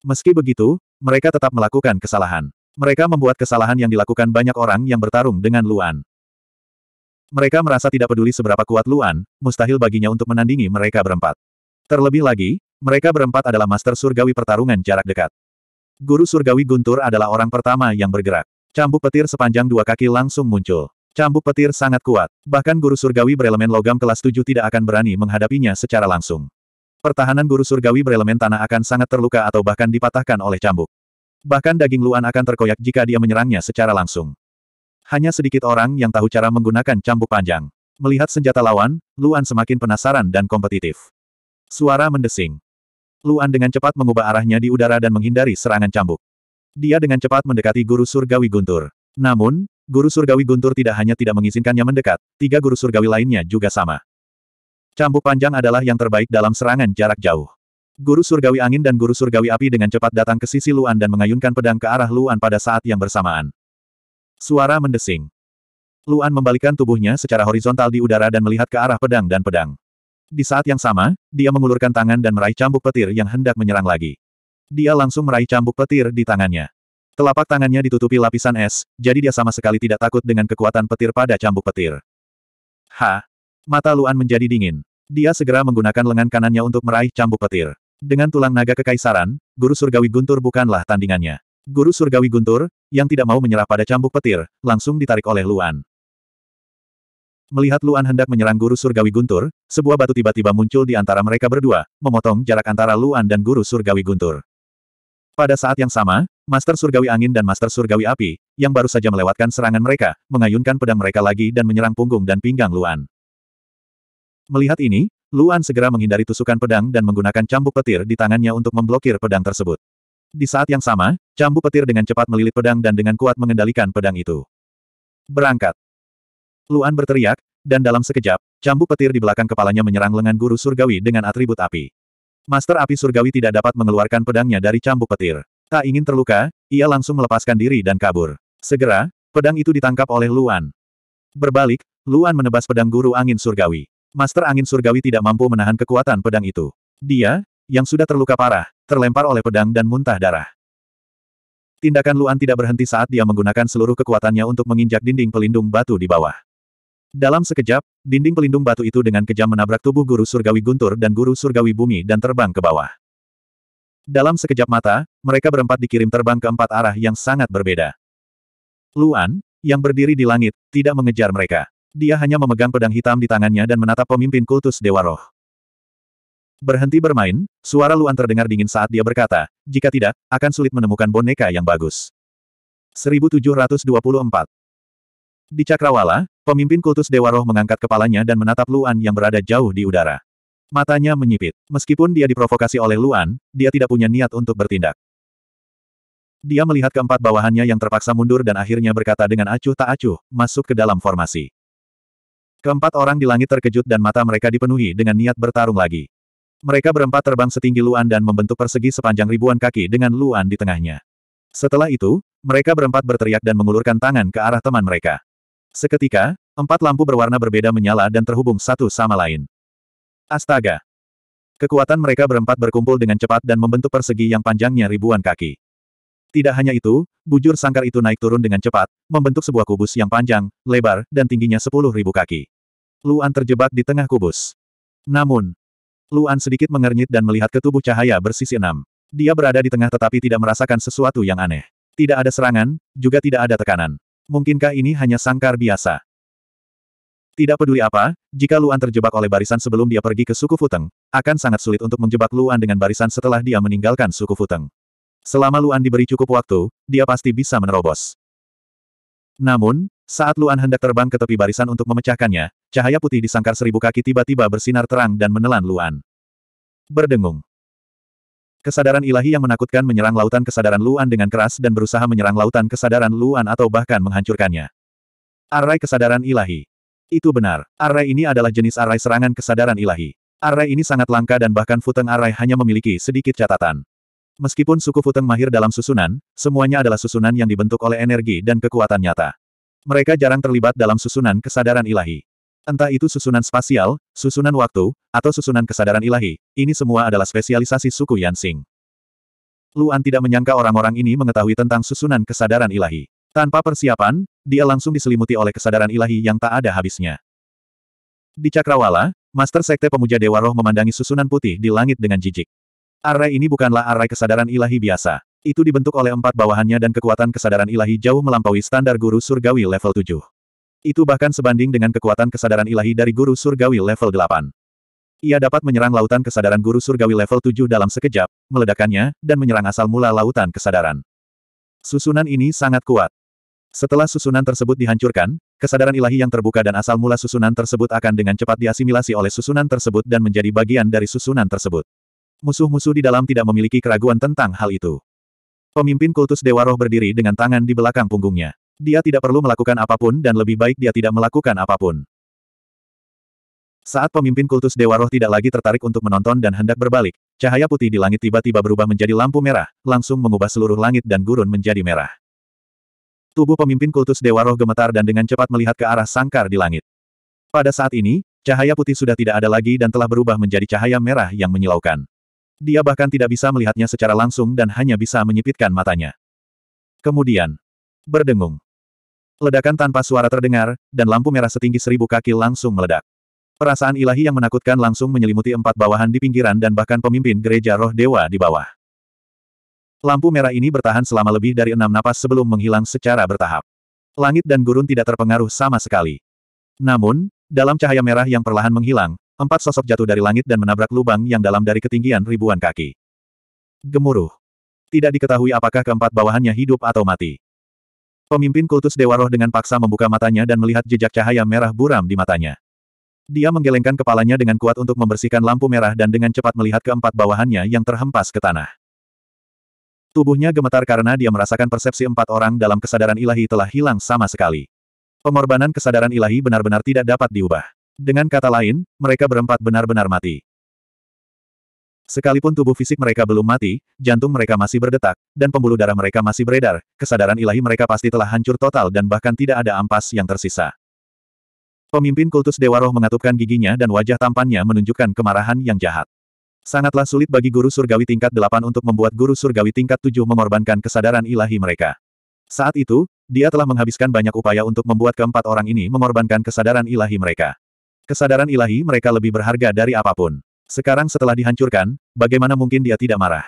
Meski begitu, mereka tetap melakukan kesalahan. Mereka membuat kesalahan yang dilakukan banyak orang yang bertarung dengan Luan. Mereka merasa tidak peduli seberapa kuat Luan, mustahil baginya untuk menandingi mereka berempat. Terlebih lagi, mereka berempat adalah master surgawi pertarungan jarak dekat. Guru surgawi Guntur adalah orang pertama yang bergerak. Cambuk petir sepanjang dua kaki langsung muncul. Cambuk petir sangat kuat. Bahkan guru surgawi berelemen logam kelas 7 tidak akan berani menghadapinya secara langsung. Pertahanan guru surgawi berelemen tanah akan sangat terluka atau bahkan dipatahkan oleh cambuk. Bahkan daging luan akan terkoyak jika dia menyerangnya secara langsung. Hanya sedikit orang yang tahu cara menggunakan cambuk panjang. Melihat senjata lawan, Luan semakin penasaran dan kompetitif. Suara mendesing. Luan dengan cepat mengubah arahnya di udara dan menghindari serangan cambuk. Dia dengan cepat mendekati Guru Surgawi Guntur. Namun, Guru Surgawi Guntur tidak hanya tidak mengizinkannya mendekat, tiga Guru Surgawi lainnya juga sama. Cambuk panjang adalah yang terbaik dalam serangan jarak jauh. Guru Surgawi Angin dan Guru Surgawi Api dengan cepat datang ke sisi Luan dan mengayunkan pedang ke arah Luan pada saat yang bersamaan. Suara mendesing. Luan membalikkan tubuhnya secara horizontal di udara dan melihat ke arah pedang dan pedang. Di saat yang sama, dia mengulurkan tangan dan meraih cambuk petir yang hendak menyerang lagi. Dia langsung meraih cambuk petir di tangannya. Telapak tangannya ditutupi lapisan es, jadi dia sama sekali tidak takut dengan kekuatan petir pada cambuk petir. Ha! Mata Luan menjadi dingin. Dia segera menggunakan lengan kanannya untuk meraih cambuk petir. Dengan tulang naga kekaisaran, Guru Surgawi Guntur bukanlah tandingannya. Guru Surgawi Guntur, yang tidak mau menyerah pada cambuk petir, langsung ditarik oleh Luan. Melihat Luan hendak menyerang guru surgawi guntur, sebuah batu tiba-tiba muncul di antara mereka berdua, memotong jarak antara Luan dan guru surgawi guntur. Pada saat yang sama, Master Surgawi Angin dan Master Surgawi Api, yang baru saja melewatkan serangan mereka, mengayunkan pedang mereka lagi dan menyerang punggung dan pinggang Luan. Melihat ini, Luan segera menghindari tusukan pedang dan menggunakan cambuk petir di tangannya untuk memblokir pedang tersebut. Di saat yang sama, cambuk petir dengan cepat melilit pedang dan dengan kuat mengendalikan pedang itu. Berangkat. Luan berteriak, dan dalam sekejap, cambuk petir di belakang kepalanya menyerang lengan guru surgawi dengan atribut api. Master api surgawi tidak dapat mengeluarkan pedangnya dari cambuk petir. Tak ingin terluka, ia langsung melepaskan diri dan kabur. Segera, pedang itu ditangkap oleh Luan. Berbalik, Luan menebas pedang guru angin surgawi. Master angin surgawi tidak mampu menahan kekuatan pedang itu. Dia, yang sudah terluka parah, terlempar oleh pedang dan muntah darah. Tindakan Luan tidak berhenti saat dia menggunakan seluruh kekuatannya untuk menginjak dinding pelindung batu di bawah. Dalam sekejap, dinding pelindung batu itu dengan kejam menabrak tubuh guru surgawi guntur dan guru surgawi bumi dan terbang ke bawah. Dalam sekejap mata, mereka berempat dikirim terbang ke empat arah yang sangat berbeda. Luan, yang berdiri di langit, tidak mengejar mereka. Dia hanya memegang pedang hitam di tangannya dan menatap pemimpin kultus Dewa Roh. Berhenti bermain, suara Luan terdengar dingin saat dia berkata, jika tidak, akan sulit menemukan boneka yang bagus. 1724 Di Cakrawala, Pemimpin kultus Dewa Roh mengangkat kepalanya dan menatap Luan yang berada jauh di udara. Matanya menyipit. Meskipun dia diprovokasi oleh Luan, dia tidak punya niat untuk bertindak. Dia melihat keempat bawahannya yang terpaksa mundur dan akhirnya berkata dengan acuh tak acuh, masuk ke dalam formasi. Keempat orang di langit terkejut dan mata mereka dipenuhi dengan niat bertarung lagi. Mereka berempat terbang setinggi Luan dan membentuk persegi sepanjang ribuan kaki dengan Luan di tengahnya. Setelah itu, mereka berempat berteriak dan mengulurkan tangan ke arah teman mereka. Seketika, empat lampu berwarna berbeda menyala dan terhubung satu sama lain. Astaga! Kekuatan mereka berempat berkumpul dengan cepat dan membentuk persegi yang panjangnya ribuan kaki. Tidak hanya itu, bujur sangkar itu naik turun dengan cepat, membentuk sebuah kubus yang panjang, lebar, dan tingginya sepuluh ribu kaki. Luan terjebak di tengah kubus. Namun, Luan sedikit mengernyit dan melihat ke tubuh cahaya bersisi enam. Dia berada di tengah tetapi tidak merasakan sesuatu yang aneh. Tidak ada serangan, juga tidak ada tekanan. Mungkinkah ini hanya sangkar biasa? Tidak peduli apa, jika Luan terjebak oleh barisan sebelum dia pergi ke suku Futeng, akan sangat sulit untuk menjebak Luan dengan barisan setelah dia meninggalkan suku Futeng. Selama Luan diberi cukup waktu, dia pasti bisa menerobos. Namun, saat Luan hendak terbang ke tepi barisan untuk memecahkannya, cahaya putih di sangkar seribu kaki tiba-tiba bersinar terang dan menelan Luan. Berdengung. Kesadaran ilahi yang menakutkan menyerang lautan kesadaran Luan dengan keras dan berusaha menyerang lautan kesadaran Luan atau bahkan menghancurkannya. Array kesadaran ilahi. Itu benar. Array ini adalah jenis array serangan kesadaran ilahi. Array ini sangat langka dan bahkan Futeng Array hanya memiliki sedikit catatan. Meskipun suku Futeng mahir dalam susunan, semuanya adalah susunan yang dibentuk oleh energi dan kekuatan nyata. Mereka jarang terlibat dalam susunan kesadaran ilahi. Entah itu susunan spasial, susunan waktu, atau susunan kesadaran ilahi, ini semua adalah spesialisasi suku Yansing. Luan tidak menyangka orang-orang ini mengetahui tentang susunan kesadaran ilahi. Tanpa persiapan, dia langsung diselimuti oleh kesadaran ilahi yang tak ada habisnya. Di Cakrawala, Master Sekte Pemuja Dewa Roh memandangi susunan putih di langit dengan jijik. Array ini bukanlah array kesadaran ilahi biasa. Itu dibentuk oleh empat bawahannya dan kekuatan kesadaran ilahi jauh melampaui standar guru surgawi level 7. Itu bahkan sebanding dengan kekuatan kesadaran ilahi dari guru surgawi level 8. Ia dapat menyerang lautan kesadaran guru surgawi level 7 dalam sekejap, meledakannya, dan menyerang asal mula lautan kesadaran. Susunan ini sangat kuat. Setelah susunan tersebut dihancurkan, kesadaran ilahi yang terbuka dan asal mula susunan tersebut akan dengan cepat diasimilasi oleh susunan tersebut dan menjadi bagian dari susunan tersebut. Musuh-musuh di dalam tidak memiliki keraguan tentang hal itu. Pemimpin kultus Dewa Roh berdiri dengan tangan di belakang punggungnya. Dia tidak perlu melakukan apapun dan lebih baik dia tidak melakukan apapun. Saat pemimpin kultus Dewa Roh tidak lagi tertarik untuk menonton dan hendak berbalik, cahaya putih di langit tiba-tiba berubah menjadi lampu merah, langsung mengubah seluruh langit dan gurun menjadi merah. Tubuh pemimpin kultus Dewa Roh gemetar dan dengan cepat melihat ke arah sangkar di langit. Pada saat ini, cahaya putih sudah tidak ada lagi dan telah berubah menjadi cahaya merah yang menyilaukan. Dia bahkan tidak bisa melihatnya secara langsung dan hanya bisa menyipitkan matanya. Kemudian, berdengung. Ledakan tanpa suara terdengar, dan lampu merah setinggi seribu kaki langsung meledak. Perasaan ilahi yang menakutkan langsung menyelimuti empat bawahan di pinggiran dan bahkan pemimpin gereja roh dewa di bawah. Lampu merah ini bertahan selama lebih dari enam napas sebelum menghilang secara bertahap. Langit dan gurun tidak terpengaruh sama sekali. Namun, dalam cahaya merah yang perlahan menghilang, empat sosok jatuh dari langit dan menabrak lubang yang dalam dari ketinggian ribuan kaki. Gemuruh. Tidak diketahui apakah keempat bawahannya hidup atau mati. Pemimpin kultus Dewa Roh dengan paksa membuka matanya dan melihat jejak cahaya merah buram di matanya. Dia menggelengkan kepalanya dengan kuat untuk membersihkan lampu merah dan dengan cepat melihat keempat bawahannya yang terhempas ke tanah. Tubuhnya gemetar karena dia merasakan persepsi empat orang dalam kesadaran ilahi telah hilang sama sekali. Pengorbanan kesadaran ilahi benar-benar tidak dapat diubah. Dengan kata lain, mereka berempat benar-benar mati. Sekalipun tubuh fisik mereka belum mati, jantung mereka masih berdetak, dan pembuluh darah mereka masih beredar, kesadaran ilahi mereka pasti telah hancur total dan bahkan tidak ada ampas yang tersisa. Pemimpin kultus Dewa Roh mengatupkan giginya dan wajah tampannya menunjukkan kemarahan yang jahat. Sangatlah sulit bagi guru surgawi tingkat 8 untuk membuat guru surgawi tingkat 7 mengorbankan kesadaran ilahi mereka. Saat itu, dia telah menghabiskan banyak upaya untuk membuat keempat orang ini mengorbankan kesadaran ilahi mereka. Kesadaran ilahi mereka lebih berharga dari apapun. Sekarang setelah dihancurkan, bagaimana mungkin dia tidak marah?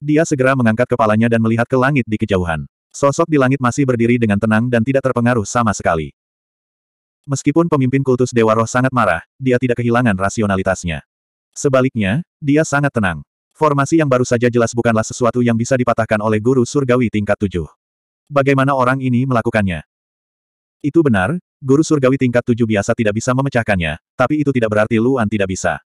Dia segera mengangkat kepalanya dan melihat ke langit di kejauhan. Sosok di langit masih berdiri dengan tenang dan tidak terpengaruh sama sekali. Meskipun pemimpin kultus Dewa Roh sangat marah, dia tidak kehilangan rasionalitasnya. Sebaliknya, dia sangat tenang. Formasi yang baru saja jelas bukanlah sesuatu yang bisa dipatahkan oleh guru surgawi tingkat tujuh. Bagaimana orang ini melakukannya? Itu benar, guru surgawi tingkat tujuh biasa tidak bisa memecahkannya, tapi itu tidak berarti Luan tidak bisa.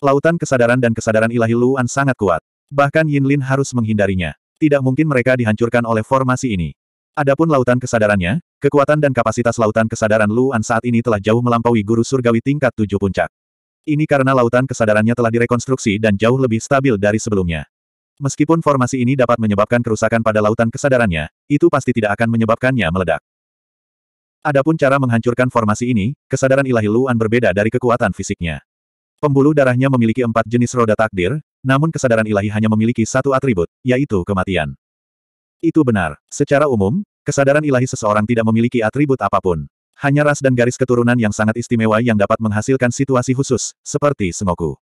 Lautan kesadaran dan kesadaran ilahi Luan sangat kuat. Bahkan Yin Lin harus menghindarinya. Tidak mungkin mereka dihancurkan oleh formasi ini. Adapun lautan kesadarannya, kekuatan dan kapasitas lautan kesadaran Luan saat ini telah jauh melampaui guru surgawi tingkat tujuh puncak. Ini karena lautan kesadarannya telah direkonstruksi dan jauh lebih stabil dari sebelumnya. Meskipun formasi ini dapat menyebabkan kerusakan pada lautan kesadarannya, itu pasti tidak akan menyebabkannya meledak. Adapun cara menghancurkan formasi ini, kesadaran ilahi Luan berbeda dari kekuatan fisiknya. Pembuluh darahnya memiliki empat jenis roda takdir, namun kesadaran ilahi hanya memiliki satu atribut, yaitu kematian. Itu benar. Secara umum, kesadaran ilahi seseorang tidak memiliki atribut apapun. Hanya ras dan garis keturunan yang sangat istimewa yang dapat menghasilkan situasi khusus, seperti semoku.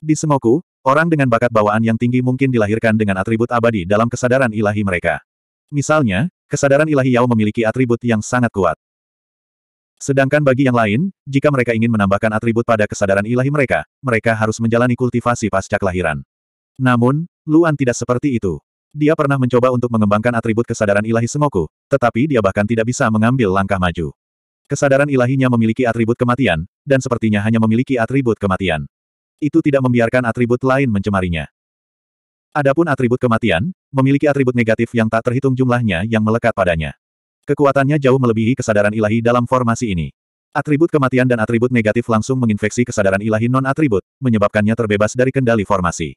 Di semoku, orang dengan bakat bawaan yang tinggi mungkin dilahirkan dengan atribut abadi dalam kesadaran ilahi mereka. Misalnya, kesadaran ilahi Yao memiliki atribut yang sangat kuat. Sedangkan bagi yang lain, jika mereka ingin menambahkan atribut pada kesadaran ilahi mereka, mereka harus menjalani kultivasi pasca kelahiran. Namun, Luan tidak seperti itu. Dia pernah mencoba untuk mengembangkan atribut kesadaran ilahi semoku, tetapi dia bahkan tidak bisa mengambil langkah maju. Kesadaran ilahinya memiliki atribut kematian, dan sepertinya hanya memiliki atribut kematian. Itu tidak membiarkan atribut lain mencemarinya. Adapun atribut kematian, memiliki atribut negatif yang tak terhitung jumlahnya yang melekat padanya. Kekuatannya jauh melebihi kesadaran ilahi dalam formasi ini. Atribut kematian dan atribut negatif langsung menginfeksi kesadaran ilahi non-atribut, menyebabkannya terbebas dari kendali formasi.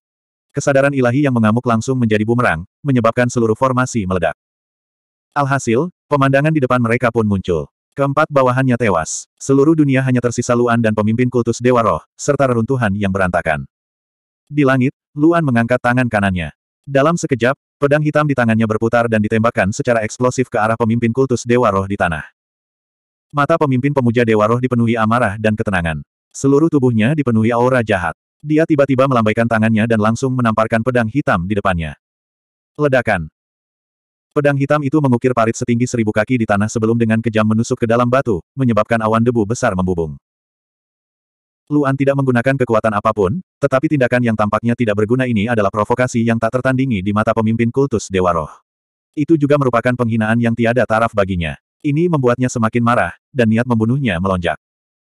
Kesadaran ilahi yang mengamuk langsung menjadi bumerang, menyebabkan seluruh formasi meledak. Alhasil, pemandangan di depan mereka pun muncul. Keempat bawahannya tewas. Seluruh dunia hanya tersisa Luan dan pemimpin kultus Dewa Roh, serta reruntuhan yang berantakan. Di langit, Luan mengangkat tangan kanannya. Dalam sekejap, Pedang hitam di tangannya berputar dan ditembakkan secara eksplosif ke arah pemimpin kultus Dewa Roh di tanah. Mata pemimpin pemuja Dewa Roh dipenuhi amarah dan ketenangan. Seluruh tubuhnya dipenuhi aura jahat. Dia tiba-tiba melambaikan tangannya dan langsung menamparkan pedang hitam di depannya. Ledakan. Pedang hitam itu mengukir parit setinggi seribu kaki di tanah sebelum dengan kejam menusuk ke dalam batu, menyebabkan awan debu besar membubung. Luan tidak menggunakan kekuatan apapun, tetapi tindakan yang tampaknya tidak berguna ini adalah provokasi yang tak tertandingi di mata pemimpin kultus Dewa Roh. Itu juga merupakan penghinaan yang tiada taraf baginya. Ini membuatnya semakin marah, dan niat membunuhnya melonjak.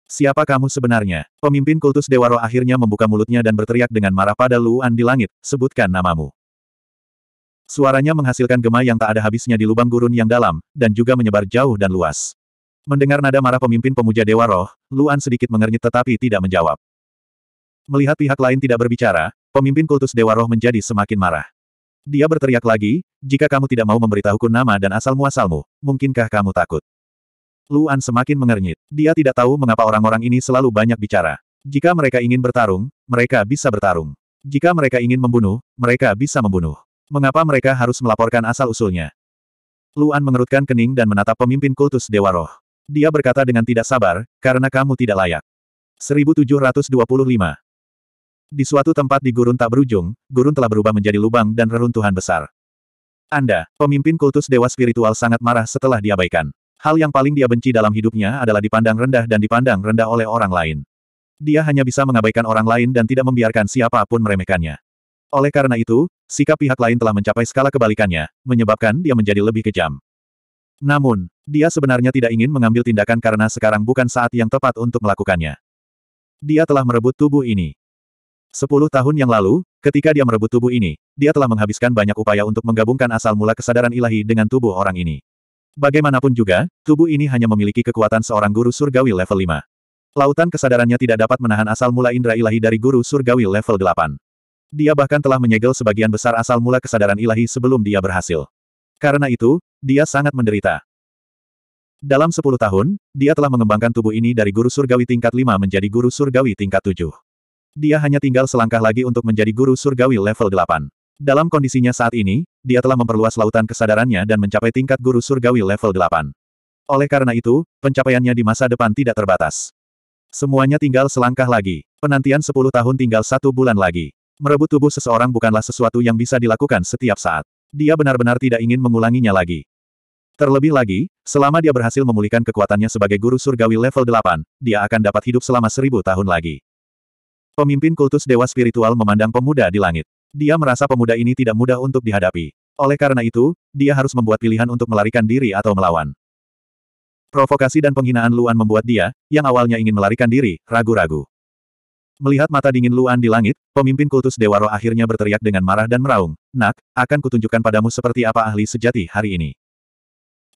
Siapa kamu sebenarnya? Pemimpin kultus Dewa Roh akhirnya membuka mulutnya dan berteriak dengan marah pada Luan di langit, sebutkan namamu. Suaranya menghasilkan gema yang tak ada habisnya di lubang gurun yang dalam, dan juga menyebar jauh dan luas. Mendengar nada marah pemimpin pemuja Dewa Roh, Luan sedikit mengernyit tetapi tidak menjawab. Melihat pihak lain tidak berbicara, pemimpin kultus Dewa Roh menjadi semakin marah. Dia berteriak lagi, jika kamu tidak mau memberitahuku nama dan asal-muasalmu, mungkinkah kamu takut? Luan semakin mengernyit. Dia tidak tahu mengapa orang-orang ini selalu banyak bicara. Jika mereka ingin bertarung, mereka bisa bertarung. Jika mereka ingin membunuh, mereka bisa membunuh. Mengapa mereka harus melaporkan asal-usulnya? Luan mengerutkan kening dan menatap pemimpin kultus Dewa Roh. Dia berkata dengan tidak sabar, karena kamu tidak layak. 1725 Di suatu tempat di gurun tak berujung, gurun telah berubah menjadi lubang dan reruntuhan besar. Anda, pemimpin kultus dewa spiritual sangat marah setelah diabaikan. Hal yang paling dia benci dalam hidupnya adalah dipandang rendah dan dipandang rendah oleh orang lain. Dia hanya bisa mengabaikan orang lain dan tidak membiarkan siapapun meremehkannya. Oleh karena itu, sikap pihak lain telah mencapai skala kebalikannya, menyebabkan dia menjadi lebih kejam. Namun, dia sebenarnya tidak ingin mengambil tindakan karena sekarang bukan saat yang tepat untuk melakukannya. Dia telah merebut tubuh ini. Sepuluh tahun yang lalu, ketika dia merebut tubuh ini, dia telah menghabiskan banyak upaya untuk menggabungkan asal mula kesadaran ilahi dengan tubuh orang ini. Bagaimanapun juga, tubuh ini hanya memiliki kekuatan seorang guru surgawi level 5. Lautan kesadarannya tidak dapat menahan asal mula indra ilahi dari guru surgawi level 8. Dia bahkan telah menyegel sebagian besar asal mula kesadaran ilahi sebelum dia berhasil. Karena itu, dia sangat menderita. Dalam sepuluh tahun, dia telah mengembangkan tubuh ini dari guru surgawi tingkat lima menjadi guru surgawi tingkat tujuh. Dia hanya tinggal selangkah lagi untuk menjadi guru surgawi level delapan. Dalam kondisinya saat ini, dia telah memperluas lautan kesadarannya dan mencapai tingkat guru surgawi level delapan. Oleh karena itu, pencapaiannya di masa depan tidak terbatas. Semuanya tinggal selangkah lagi. Penantian sepuluh tahun tinggal satu bulan lagi. Merebut tubuh seseorang bukanlah sesuatu yang bisa dilakukan setiap saat. Dia benar-benar tidak ingin mengulanginya lagi. Terlebih lagi, Selama dia berhasil memulihkan kekuatannya sebagai guru surgawi level 8, dia akan dapat hidup selama seribu tahun lagi. Pemimpin kultus dewa spiritual memandang pemuda di langit. Dia merasa pemuda ini tidak mudah untuk dihadapi. Oleh karena itu, dia harus membuat pilihan untuk melarikan diri atau melawan. Provokasi dan penghinaan Luan membuat dia, yang awalnya ingin melarikan diri, ragu-ragu. Melihat mata dingin Luan di langit, pemimpin kultus Dewa Roh akhirnya berteriak dengan marah dan meraung, Nak, akan kutunjukkan padamu seperti apa ahli sejati hari ini.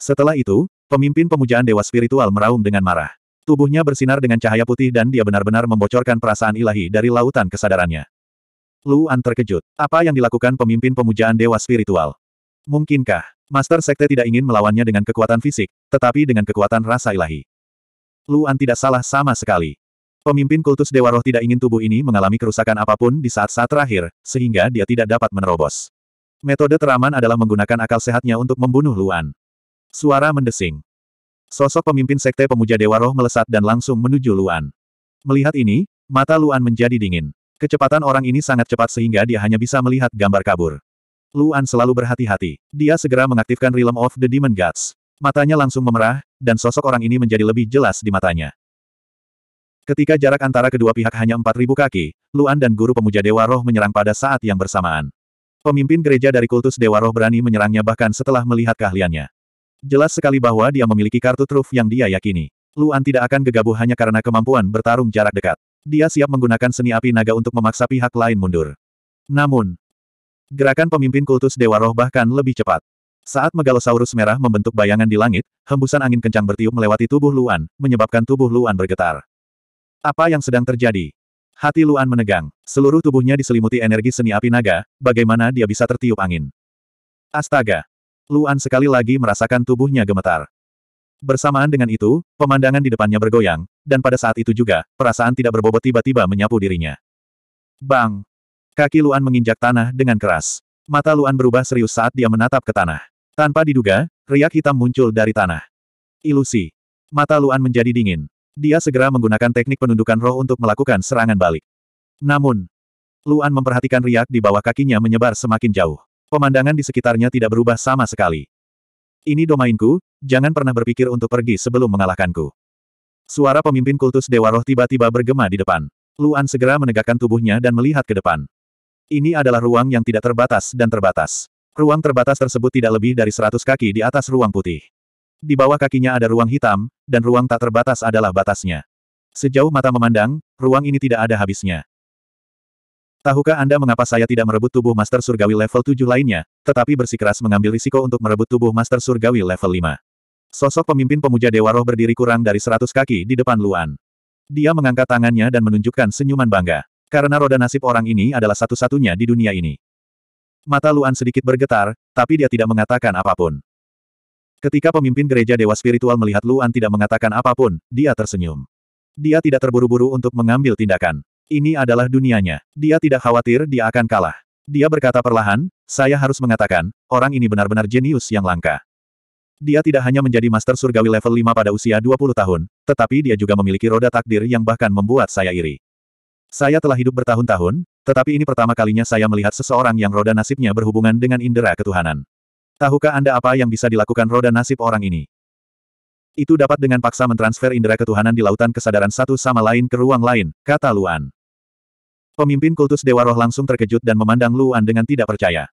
Setelah itu, pemimpin pemujaan dewa spiritual meraung dengan marah. Tubuhnya bersinar dengan cahaya putih dan dia benar-benar membocorkan perasaan ilahi dari lautan kesadarannya. Luan terkejut. Apa yang dilakukan pemimpin pemujaan dewa spiritual? Mungkinkah, Master Sekte tidak ingin melawannya dengan kekuatan fisik, tetapi dengan kekuatan rasa ilahi? Luan tidak salah sama sekali. Pemimpin kultus Dewa Roh tidak ingin tubuh ini mengalami kerusakan apapun di saat-saat terakhir, sehingga dia tidak dapat menerobos. Metode teraman adalah menggunakan akal sehatnya untuk membunuh Luan. Suara mendesing. Sosok pemimpin sekte pemuja Dewa Roh melesat dan langsung menuju Luan. Melihat ini, mata Luan menjadi dingin. Kecepatan orang ini sangat cepat sehingga dia hanya bisa melihat gambar kabur. Luan selalu berhati-hati. Dia segera mengaktifkan Realm of the Demon Gods. Matanya langsung memerah, dan sosok orang ini menjadi lebih jelas di matanya. Ketika jarak antara kedua pihak hanya 4.000 kaki, Luan dan guru pemuja Dewa Roh menyerang pada saat yang bersamaan. Pemimpin gereja dari kultus Dewa Roh berani menyerangnya bahkan setelah melihat keahliannya. Jelas sekali bahwa dia memiliki kartu truf yang dia yakini. Luan tidak akan gegabah hanya karena kemampuan bertarung jarak dekat. Dia siap menggunakan seni api naga untuk memaksa pihak lain mundur. Namun, gerakan pemimpin kultus Dewa Roh bahkan lebih cepat. Saat megalosaurus merah membentuk bayangan di langit, hembusan angin kencang bertiup melewati tubuh Luan, menyebabkan tubuh Luan bergetar. Apa yang sedang terjadi? Hati Luan menegang. Seluruh tubuhnya diselimuti energi seni api naga, bagaimana dia bisa tertiup angin? Astaga! Luan sekali lagi merasakan tubuhnya gemetar. Bersamaan dengan itu, pemandangan di depannya bergoyang, dan pada saat itu juga, perasaan tidak berbobot tiba-tiba menyapu dirinya. Bang! Kaki Luan menginjak tanah dengan keras. Mata Luan berubah serius saat dia menatap ke tanah. Tanpa diduga, riak hitam muncul dari tanah. Ilusi. Mata Luan menjadi dingin. Dia segera menggunakan teknik penundukan roh untuk melakukan serangan balik. Namun, Luan memperhatikan riak di bawah kakinya menyebar semakin jauh pemandangan di sekitarnya tidak berubah sama sekali. Ini domainku, jangan pernah berpikir untuk pergi sebelum mengalahkanku. Suara pemimpin kultus Dewa Roh tiba-tiba bergema di depan. Luan segera menegakkan tubuhnya dan melihat ke depan. Ini adalah ruang yang tidak terbatas dan terbatas. Ruang terbatas tersebut tidak lebih dari seratus kaki di atas ruang putih. Di bawah kakinya ada ruang hitam, dan ruang tak terbatas adalah batasnya. Sejauh mata memandang, ruang ini tidak ada habisnya. Tahukah Anda mengapa saya tidak merebut tubuh Master Surgawi level 7 lainnya, tetapi bersikeras mengambil risiko untuk merebut tubuh Master Surgawi level 5? Sosok pemimpin pemuja Dewa Roh berdiri kurang dari 100 kaki di depan Luan. Dia mengangkat tangannya dan menunjukkan senyuman bangga. Karena roda nasib orang ini adalah satu-satunya di dunia ini. Mata Luan sedikit bergetar, tapi dia tidak mengatakan apapun. Ketika pemimpin gereja Dewa Spiritual melihat Luan tidak mengatakan apapun, dia tersenyum. Dia tidak terburu-buru untuk mengambil tindakan. Ini adalah dunianya. Dia tidak khawatir dia akan kalah. Dia berkata perlahan, saya harus mengatakan, orang ini benar-benar jenius yang langka. Dia tidak hanya menjadi master surgawi level 5 pada usia 20 tahun, tetapi dia juga memiliki roda takdir yang bahkan membuat saya iri. Saya telah hidup bertahun-tahun, tetapi ini pertama kalinya saya melihat seseorang yang roda nasibnya berhubungan dengan indera ketuhanan. Tahukah Anda apa yang bisa dilakukan roda nasib orang ini? Itu dapat dengan paksa mentransfer indera ketuhanan di lautan kesadaran satu sama lain ke ruang lain, kata Luan. Pemimpin kultus Dewa Roh langsung terkejut dan memandang Luan dengan tidak percaya.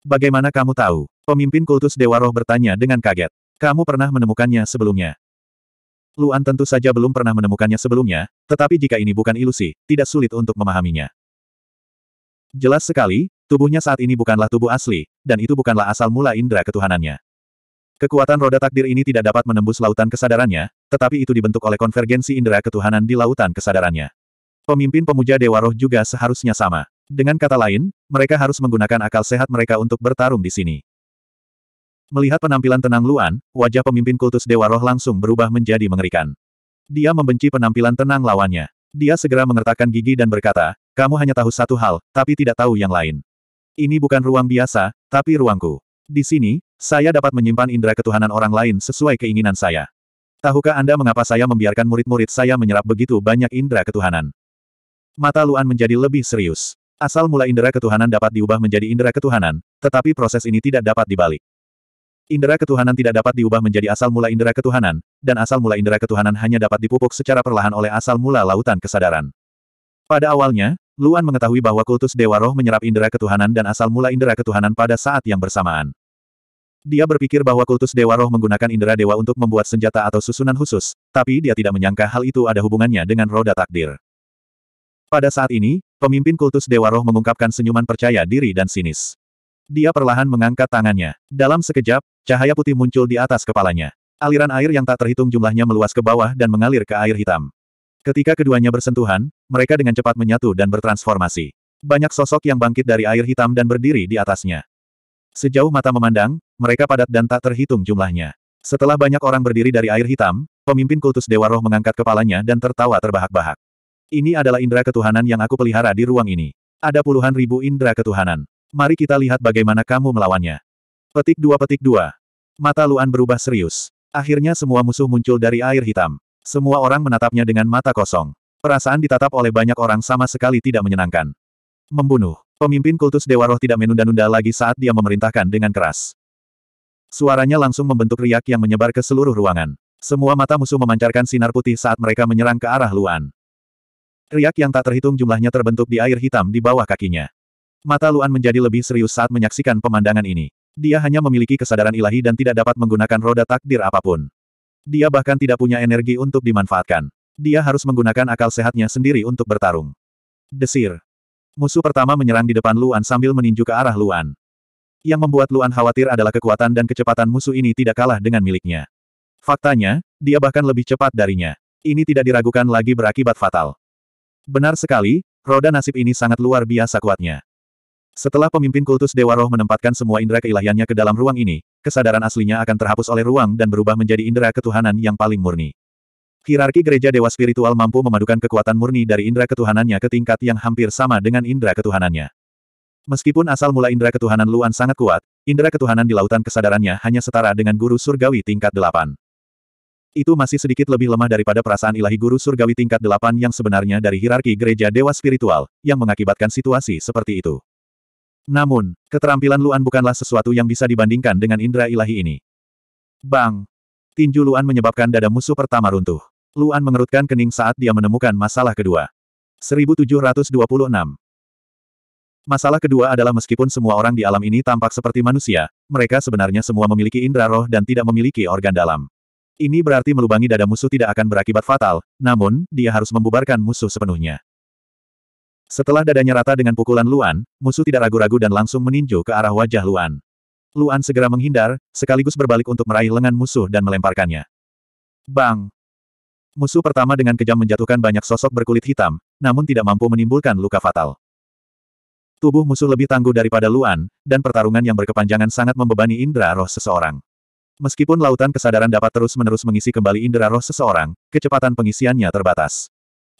Bagaimana kamu tahu? Pemimpin kultus Dewa Roh bertanya dengan kaget. Kamu pernah menemukannya sebelumnya? Luan tentu saja belum pernah menemukannya sebelumnya, tetapi jika ini bukan ilusi, tidak sulit untuk memahaminya. Jelas sekali, tubuhnya saat ini bukanlah tubuh asli, dan itu bukanlah asal mula indera ketuhanannya. Kekuatan roda takdir ini tidak dapat menembus lautan kesadarannya, tetapi itu dibentuk oleh konvergensi indera ketuhanan di lautan kesadarannya. Pemimpin pemuja Dewa Roh juga seharusnya sama. Dengan kata lain, mereka harus menggunakan akal sehat mereka untuk bertarung di sini. Melihat penampilan tenang Luan, wajah pemimpin kultus Dewa Roh langsung berubah menjadi mengerikan. Dia membenci penampilan tenang lawannya. Dia segera mengertakkan gigi dan berkata, kamu hanya tahu satu hal, tapi tidak tahu yang lain. Ini bukan ruang biasa, tapi ruangku. Di sini, saya dapat menyimpan indera ketuhanan orang lain sesuai keinginan saya. Tahukah Anda mengapa saya membiarkan murid-murid saya menyerap begitu banyak indera ketuhanan? Mata Luan menjadi lebih serius. Asal mula indera ketuhanan dapat diubah menjadi indera ketuhanan, tetapi proses ini tidak dapat dibalik. Indera ketuhanan tidak dapat diubah menjadi asal mula indera ketuhanan, dan asal mula indera ketuhanan hanya dapat dipupuk secara perlahan oleh asal mula lautan kesadaran. Pada awalnya, Luan mengetahui bahwa kultus Dewa Roh menyerap indera ketuhanan dan asal mula indera ketuhanan pada saat yang bersamaan. Dia berpikir bahwa kultus Dewa Roh menggunakan indera dewa untuk membuat senjata atau susunan khusus, tapi dia tidak menyangka hal itu ada hubungannya dengan roda takdir. Pada saat ini, pemimpin kultus Dewa Roh mengungkapkan senyuman percaya diri dan sinis. Dia perlahan mengangkat tangannya. Dalam sekejap, cahaya putih muncul di atas kepalanya. Aliran air yang tak terhitung jumlahnya meluas ke bawah dan mengalir ke air hitam. Ketika keduanya bersentuhan, mereka dengan cepat menyatu dan bertransformasi. Banyak sosok yang bangkit dari air hitam dan berdiri di atasnya. Sejauh mata memandang, mereka padat dan tak terhitung jumlahnya. Setelah banyak orang berdiri dari air hitam, pemimpin kultus Dewa Roh mengangkat kepalanya dan tertawa terbahak-bahak. Ini adalah indera ketuhanan yang aku pelihara di ruang ini. Ada puluhan ribu indera ketuhanan. Mari kita lihat bagaimana kamu melawannya. Petik dua petik dua. Mata Luan berubah serius. Akhirnya semua musuh muncul dari air hitam. Semua orang menatapnya dengan mata kosong. Perasaan ditatap oleh banyak orang sama sekali tidak menyenangkan. Membunuh. Pemimpin kultus Dewa Roh tidak menunda-nunda lagi saat dia memerintahkan dengan keras. Suaranya langsung membentuk riak yang menyebar ke seluruh ruangan. Semua mata musuh memancarkan sinar putih saat mereka menyerang ke arah Luan. Riak yang tak terhitung jumlahnya terbentuk di air hitam di bawah kakinya. Mata Luan menjadi lebih serius saat menyaksikan pemandangan ini. Dia hanya memiliki kesadaran ilahi dan tidak dapat menggunakan roda takdir apapun. Dia bahkan tidak punya energi untuk dimanfaatkan. Dia harus menggunakan akal sehatnya sendiri untuk bertarung. Desir. Musuh pertama menyerang di depan Luan sambil meninju ke arah Luan. Yang membuat Luan khawatir adalah kekuatan dan kecepatan musuh ini tidak kalah dengan miliknya. Faktanya, dia bahkan lebih cepat darinya. Ini tidak diragukan lagi berakibat fatal. Benar sekali, roda nasib ini sangat luar biasa kuatnya. Setelah pemimpin kultus Dewa Roh menempatkan semua indera keilahiannya ke dalam ruang ini, kesadaran aslinya akan terhapus oleh ruang dan berubah menjadi indera ketuhanan yang paling murni. Hierarki gereja dewa spiritual mampu memadukan kekuatan murni dari indera ketuhanannya ke tingkat yang hampir sama dengan indera ketuhanannya. Meskipun asal mula indera ketuhanan Luan sangat kuat, indera ketuhanan di lautan kesadarannya hanya setara dengan guru surgawi tingkat delapan. Itu masih sedikit lebih lemah daripada perasaan ilahi guru surgawi tingkat delapan yang sebenarnya dari hierarki gereja dewa spiritual, yang mengakibatkan situasi seperti itu. Namun, keterampilan Luan bukanlah sesuatu yang bisa dibandingkan dengan indera ilahi ini. Bang! Tinju Luan menyebabkan dada musuh pertama runtuh. Luan mengerutkan kening saat dia menemukan masalah kedua. 1726 Masalah kedua adalah meskipun semua orang di alam ini tampak seperti manusia, mereka sebenarnya semua memiliki indera roh dan tidak memiliki organ dalam. Ini berarti melubangi dada musuh tidak akan berakibat fatal, namun, dia harus membubarkan musuh sepenuhnya. Setelah dadanya rata dengan pukulan Luan, musuh tidak ragu-ragu dan langsung meninju ke arah wajah Luan. Luan segera menghindar, sekaligus berbalik untuk meraih lengan musuh dan melemparkannya. Bang! Musuh pertama dengan kejam menjatuhkan banyak sosok berkulit hitam, namun tidak mampu menimbulkan luka fatal. Tubuh musuh lebih tangguh daripada Luan, dan pertarungan yang berkepanjangan sangat membebani indra roh seseorang. Meskipun lautan kesadaran dapat terus-menerus mengisi kembali indera roh seseorang, kecepatan pengisiannya terbatas.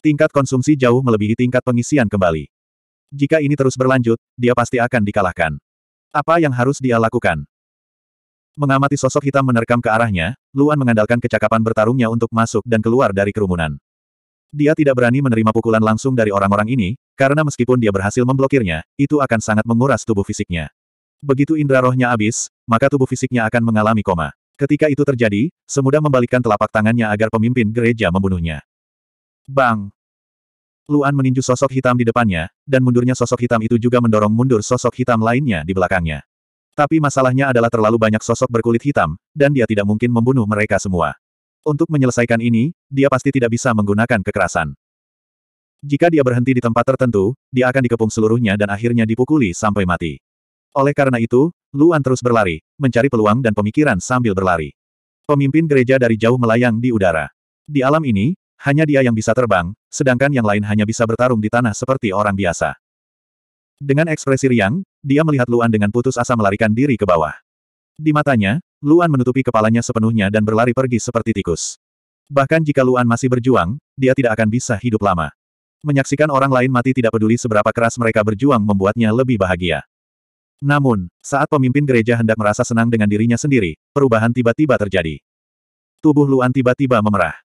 Tingkat konsumsi jauh melebihi tingkat pengisian kembali. Jika ini terus berlanjut, dia pasti akan dikalahkan. Apa yang harus dia lakukan? Mengamati sosok hitam menerkam ke arahnya, Luan mengandalkan kecakapan bertarungnya untuk masuk dan keluar dari kerumunan. Dia tidak berani menerima pukulan langsung dari orang-orang ini, karena meskipun dia berhasil memblokirnya, itu akan sangat menguras tubuh fisiknya. Begitu indra rohnya habis, maka tubuh fisiknya akan mengalami koma. Ketika itu terjadi, semudah membalikkan telapak tangannya agar pemimpin gereja membunuhnya. Bang! Luan meninju sosok hitam di depannya, dan mundurnya sosok hitam itu juga mendorong mundur sosok hitam lainnya di belakangnya. Tapi masalahnya adalah terlalu banyak sosok berkulit hitam, dan dia tidak mungkin membunuh mereka semua. Untuk menyelesaikan ini, dia pasti tidak bisa menggunakan kekerasan. Jika dia berhenti di tempat tertentu, dia akan dikepung seluruhnya dan akhirnya dipukuli sampai mati. Oleh karena itu, Luan terus berlari, mencari peluang dan pemikiran sambil berlari. Pemimpin gereja dari jauh melayang di udara. Di alam ini, hanya dia yang bisa terbang, sedangkan yang lain hanya bisa bertarung di tanah seperti orang biasa. Dengan ekspresi riang, dia melihat Luan dengan putus asa melarikan diri ke bawah. Di matanya, Luan menutupi kepalanya sepenuhnya dan berlari pergi seperti tikus. Bahkan jika Luan masih berjuang, dia tidak akan bisa hidup lama. Menyaksikan orang lain mati tidak peduli seberapa keras mereka berjuang membuatnya lebih bahagia. Namun, saat pemimpin gereja hendak merasa senang dengan dirinya sendiri, perubahan tiba-tiba terjadi. Tubuh Luan tiba-tiba memerah.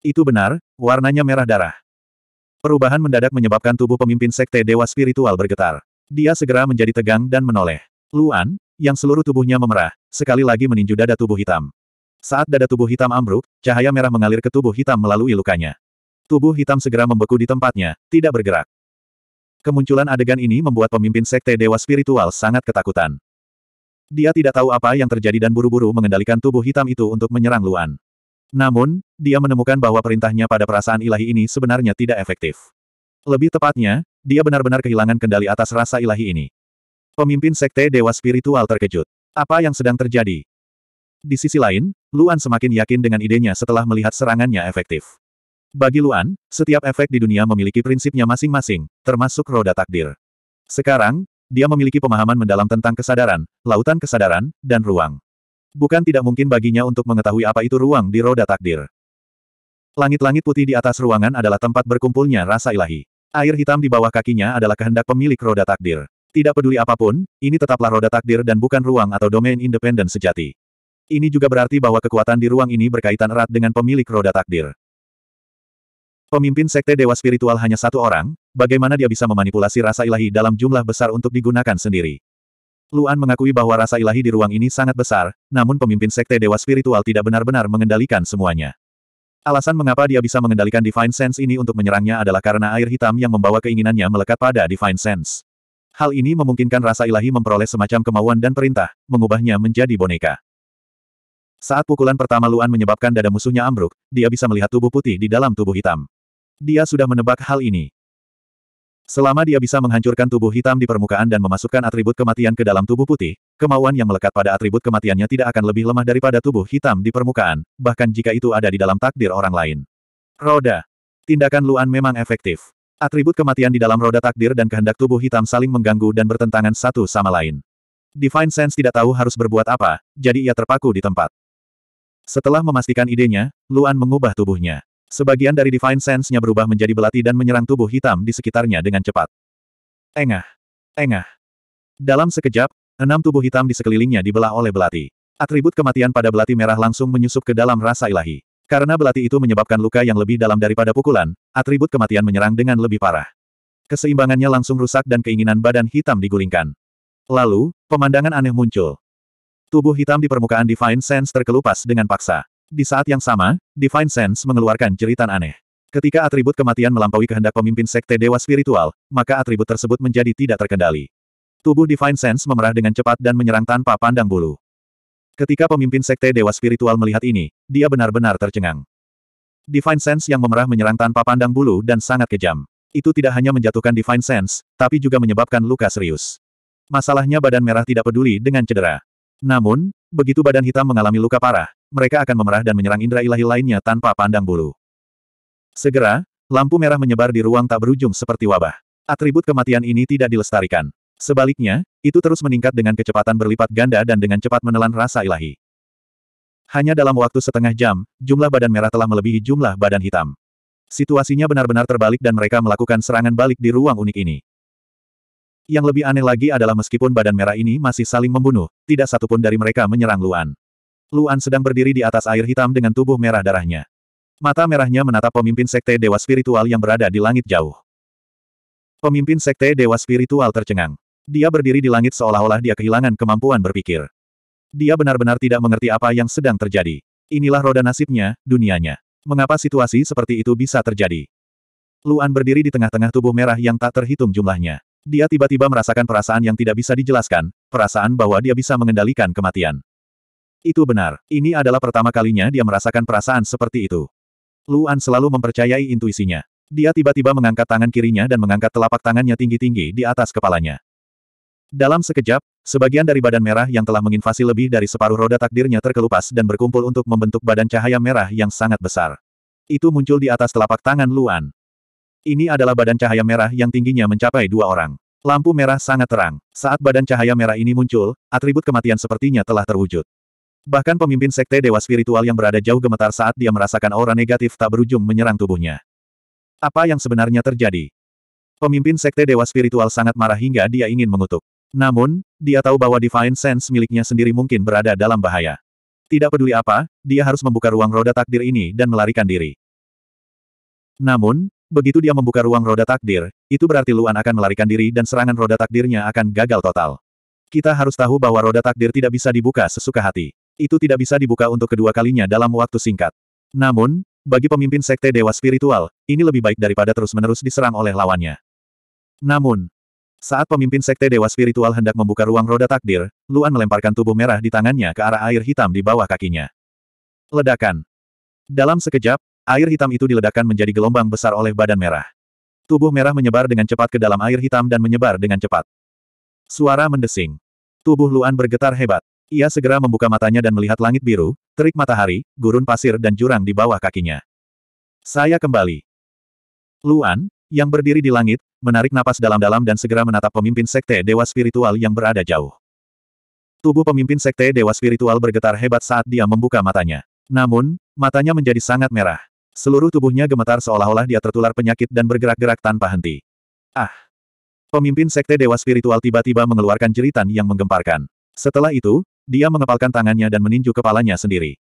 Itu benar, warnanya merah darah. Perubahan mendadak menyebabkan tubuh pemimpin sekte dewa spiritual bergetar. Dia segera menjadi tegang dan menoleh. Luan, yang seluruh tubuhnya memerah, sekali lagi meninju dada tubuh hitam. Saat dada tubuh hitam ambruk, cahaya merah mengalir ke tubuh hitam melalui lukanya. Tubuh hitam segera membeku di tempatnya, tidak bergerak. Kemunculan adegan ini membuat pemimpin sekte dewa spiritual sangat ketakutan. Dia tidak tahu apa yang terjadi dan buru-buru mengendalikan tubuh hitam itu untuk menyerang Luan. Namun, dia menemukan bahwa perintahnya pada perasaan ilahi ini sebenarnya tidak efektif. Lebih tepatnya, dia benar-benar kehilangan kendali atas rasa ilahi ini. Pemimpin sekte dewa spiritual terkejut. Apa yang sedang terjadi? Di sisi lain, Luan semakin yakin dengan idenya setelah melihat serangannya efektif. Bagi Luan, setiap efek di dunia memiliki prinsipnya masing-masing, termasuk roda takdir. Sekarang, dia memiliki pemahaman mendalam tentang kesadaran, lautan kesadaran, dan ruang. Bukan tidak mungkin baginya untuk mengetahui apa itu ruang di roda takdir. Langit-langit putih di atas ruangan adalah tempat berkumpulnya rasa ilahi. Air hitam di bawah kakinya adalah kehendak pemilik roda takdir. Tidak peduli apapun, ini tetaplah roda takdir dan bukan ruang atau domain independen sejati. Ini juga berarti bahwa kekuatan di ruang ini berkaitan erat dengan pemilik roda takdir. Pemimpin Sekte Dewa Spiritual hanya satu orang, bagaimana dia bisa memanipulasi rasa ilahi dalam jumlah besar untuk digunakan sendiri? Luan mengakui bahwa rasa ilahi di ruang ini sangat besar, namun pemimpin Sekte Dewa Spiritual tidak benar-benar mengendalikan semuanya. Alasan mengapa dia bisa mengendalikan Divine Sense ini untuk menyerangnya adalah karena air hitam yang membawa keinginannya melekat pada Divine Sense. Hal ini memungkinkan rasa ilahi memperoleh semacam kemauan dan perintah, mengubahnya menjadi boneka. Saat pukulan pertama Luan menyebabkan dada musuhnya ambruk, dia bisa melihat tubuh putih di dalam tubuh hitam. Dia sudah menebak hal ini. Selama dia bisa menghancurkan tubuh hitam di permukaan dan memasukkan atribut kematian ke dalam tubuh putih, kemauan yang melekat pada atribut kematiannya tidak akan lebih lemah daripada tubuh hitam di permukaan, bahkan jika itu ada di dalam takdir orang lain. Roda. Tindakan Luan memang efektif. Atribut kematian di dalam roda takdir dan kehendak tubuh hitam saling mengganggu dan bertentangan satu sama lain. Divine Sense tidak tahu harus berbuat apa, jadi ia terpaku di tempat. Setelah memastikan idenya, Luan mengubah tubuhnya. Sebagian dari Divine Sense-nya berubah menjadi belati dan menyerang tubuh hitam di sekitarnya dengan cepat. Engah. Engah. Dalam sekejap, enam tubuh hitam di sekelilingnya dibelah oleh belati. Atribut kematian pada belati merah langsung menyusup ke dalam rasa ilahi. Karena belati itu menyebabkan luka yang lebih dalam daripada pukulan, atribut kematian menyerang dengan lebih parah. Keseimbangannya langsung rusak dan keinginan badan hitam digulingkan. Lalu, pemandangan aneh muncul. Tubuh hitam di permukaan Divine Sense terkelupas dengan paksa. Di saat yang sama, Divine Sense mengeluarkan jeritan aneh. Ketika atribut kematian melampaui kehendak pemimpin sekte dewa spiritual, maka atribut tersebut menjadi tidak terkendali. Tubuh Divine Sense memerah dengan cepat dan menyerang tanpa pandang bulu. Ketika pemimpin sekte dewa spiritual melihat ini, dia benar-benar tercengang. Divine Sense yang memerah menyerang tanpa pandang bulu dan sangat kejam. Itu tidak hanya menjatuhkan Divine Sense, tapi juga menyebabkan luka serius. Masalahnya badan merah tidak peduli dengan cedera. Namun, begitu badan hitam mengalami luka parah, mereka akan memerah dan menyerang indera ilahi lainnya tanpa pandang bulu. Segera, lampu merah menyebar di ruang tak berujung seperti wabah. Atribut kematian ini tidak dilestarikan. Sebaliknya, itu terus meningkat dengan kecepatan berlipat ganda dan dengan cepat menelan rasa ilahi. Hanya dalam waktu setengah jam, jumlah badan merah telah melebihi jumlah badan hitam. Situasinya benar-benar terbalik dan mereka melakukan serangan balik di ruang unik ini. Yang lebih aneh lagi adalah meskipun badan merah ini masih saling membunuh, tidak satupun dari mereka menyerang Luan. Luan sedang berdiri di atas air hitam dengan tubuh merah darahnya. Mata merahnya menatap pemimpin sekte dewa spiritual yang berada di langit jauh. Pemimpin sekte dewa spiritual tercengang. Dia berdiri di langit seolah-olah dia kehilangan kemampuan berpikir. Dia benar-benar tidak mengerti apa yang sedang terjadi. Inilah roda nasibnya, dunianya. Mengapa situasi seperti itu bisa terjadi? Luan berdiri di tengah-tengah tubuh merah yang tak terhitung jumlahnya. Dia tiba-tiba merasakan perasaan yang tidak bisa dijelaskan, perasaan bahwa dia bisa mengendalikan kematian. Itu benar, ini adalah pertama kalinya dia merasakan perasaan seperti itu. Luan selalu mempercayai intuisinya. Dia tiba-tiba mengangkat tangan kirinya dan mengangkat telapak tangannya tinggi-tinggi di atas kepalanya. Dalam sekejap, sebagian dari badan merah yang telah menginvasi lebih dari separuh roda takdirnya terkelupas dan berkumpul untuk membentuk badan cahaya merah yang sangat besar. Itu muncul di atas telapak tangan Luan. Ini adalah badan cahaya merah yang tingginya mencapai dua orang. Lampu merah sangat terang. Saat badan cahaya merah ini muncul, atribut kematian sepertinya telah terwujud. Bahkan pemimpin sekte dewa spiritual yang berada jauh gemetar saat dia merasakan aura negatif tak berujung menyerang tubuhnya. Apa yang sebenarnya terjadi? Pemimpin sekte dewa spiritual sangat marah hingga dia ingin mengutuk. Namun, dia tahu bahwa Divine Sense miliknya sendiri mungkin berada dalam bahaya. Tidak peduli apa, dia harus membuka ruang roda takdir ini dan melarikan diri. Namun, begitu dia membuka ruang roda takdir, itu berarti Luan akan melarikan diri dan serangan roda takdirnya akan gagal total. Kita harus tahu bahwa roda takdir tidak bisa dibuka sesuka hati. Itu tidak bisa dibuka untuk kedua kalinya dalam waktu singkat. Namun, bagi pemimpin sekte dewa spiritual, ini lebih baik daripada terus-menerus diserang oleh lawannya. Namun, saat pemimpin sekte dewa spiritual hendak membuka ruang roda takdir, Luan melemparkan tubuh merah di tangannya ke arah air hitam di bawah kakinya. Ledakan. Dalam sekejap, air hitam itu diledakkan menjadi gelombang besar oleh badan merah. Tubuh merah menyebar dengan cepat ke dalam air hitam dan menyebar dengan cepat. Suara mendesing. Tubuh Luan bergetar hebat. Ia segera membuka matanya dan melihat langit biru, terik matahari, gurun pasir dan jurang di bawah kakinya. Saya kembali. Luan, yang berdiri di langit, menarik napas dalam-dalam dan segera menatap pemimpin sekte dewa spiritual yang berada jauh. Tubuh pemimpin sekte dewa spiritual bergetar hebat saat dia membuka matanya. Namun, matanya menjadi sangat merah. Seluruh tubuhnya gemetar seolah-olah dia tertular penyakit dan bergerak-gerak tanpa henti. Ah! Pemimpin sekte dewa spiritual tiba-tiba mengeluarkan jeritan yang menggemparkan. Setelah itu, dia mengepalkan tangannya dan meninju kepalanya sendiri.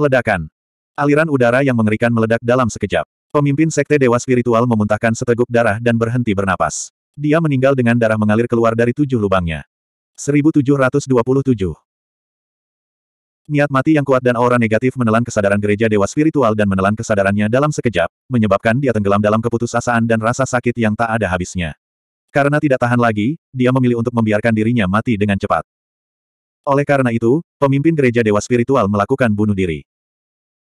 Ledakan. Aliran udara yang mengerikan meledak dalam sekejap. Pemimpin sekte dewa spiritual memuntahkan seteguk darah dan berhenti bernapas. Dia meninggal dengan darah mengalir keluar dari tujuh lubangnya. 1727 Niat mati yang kuat dan aura negatif menelan kesadaran gereja dewa spiritual dan menelan kesadarannya dalam sekejap, menyebabkan dia tenggelam dalam keputusasaan dan rasa sakit yang tak ada habisnya. Karena tidak tahan lagi, dia memilih untuk membiarkan dirinya mati dengan cepat. Oleh karena itu, pemimpin gereja dewa spiritual melakukan bunuh diri.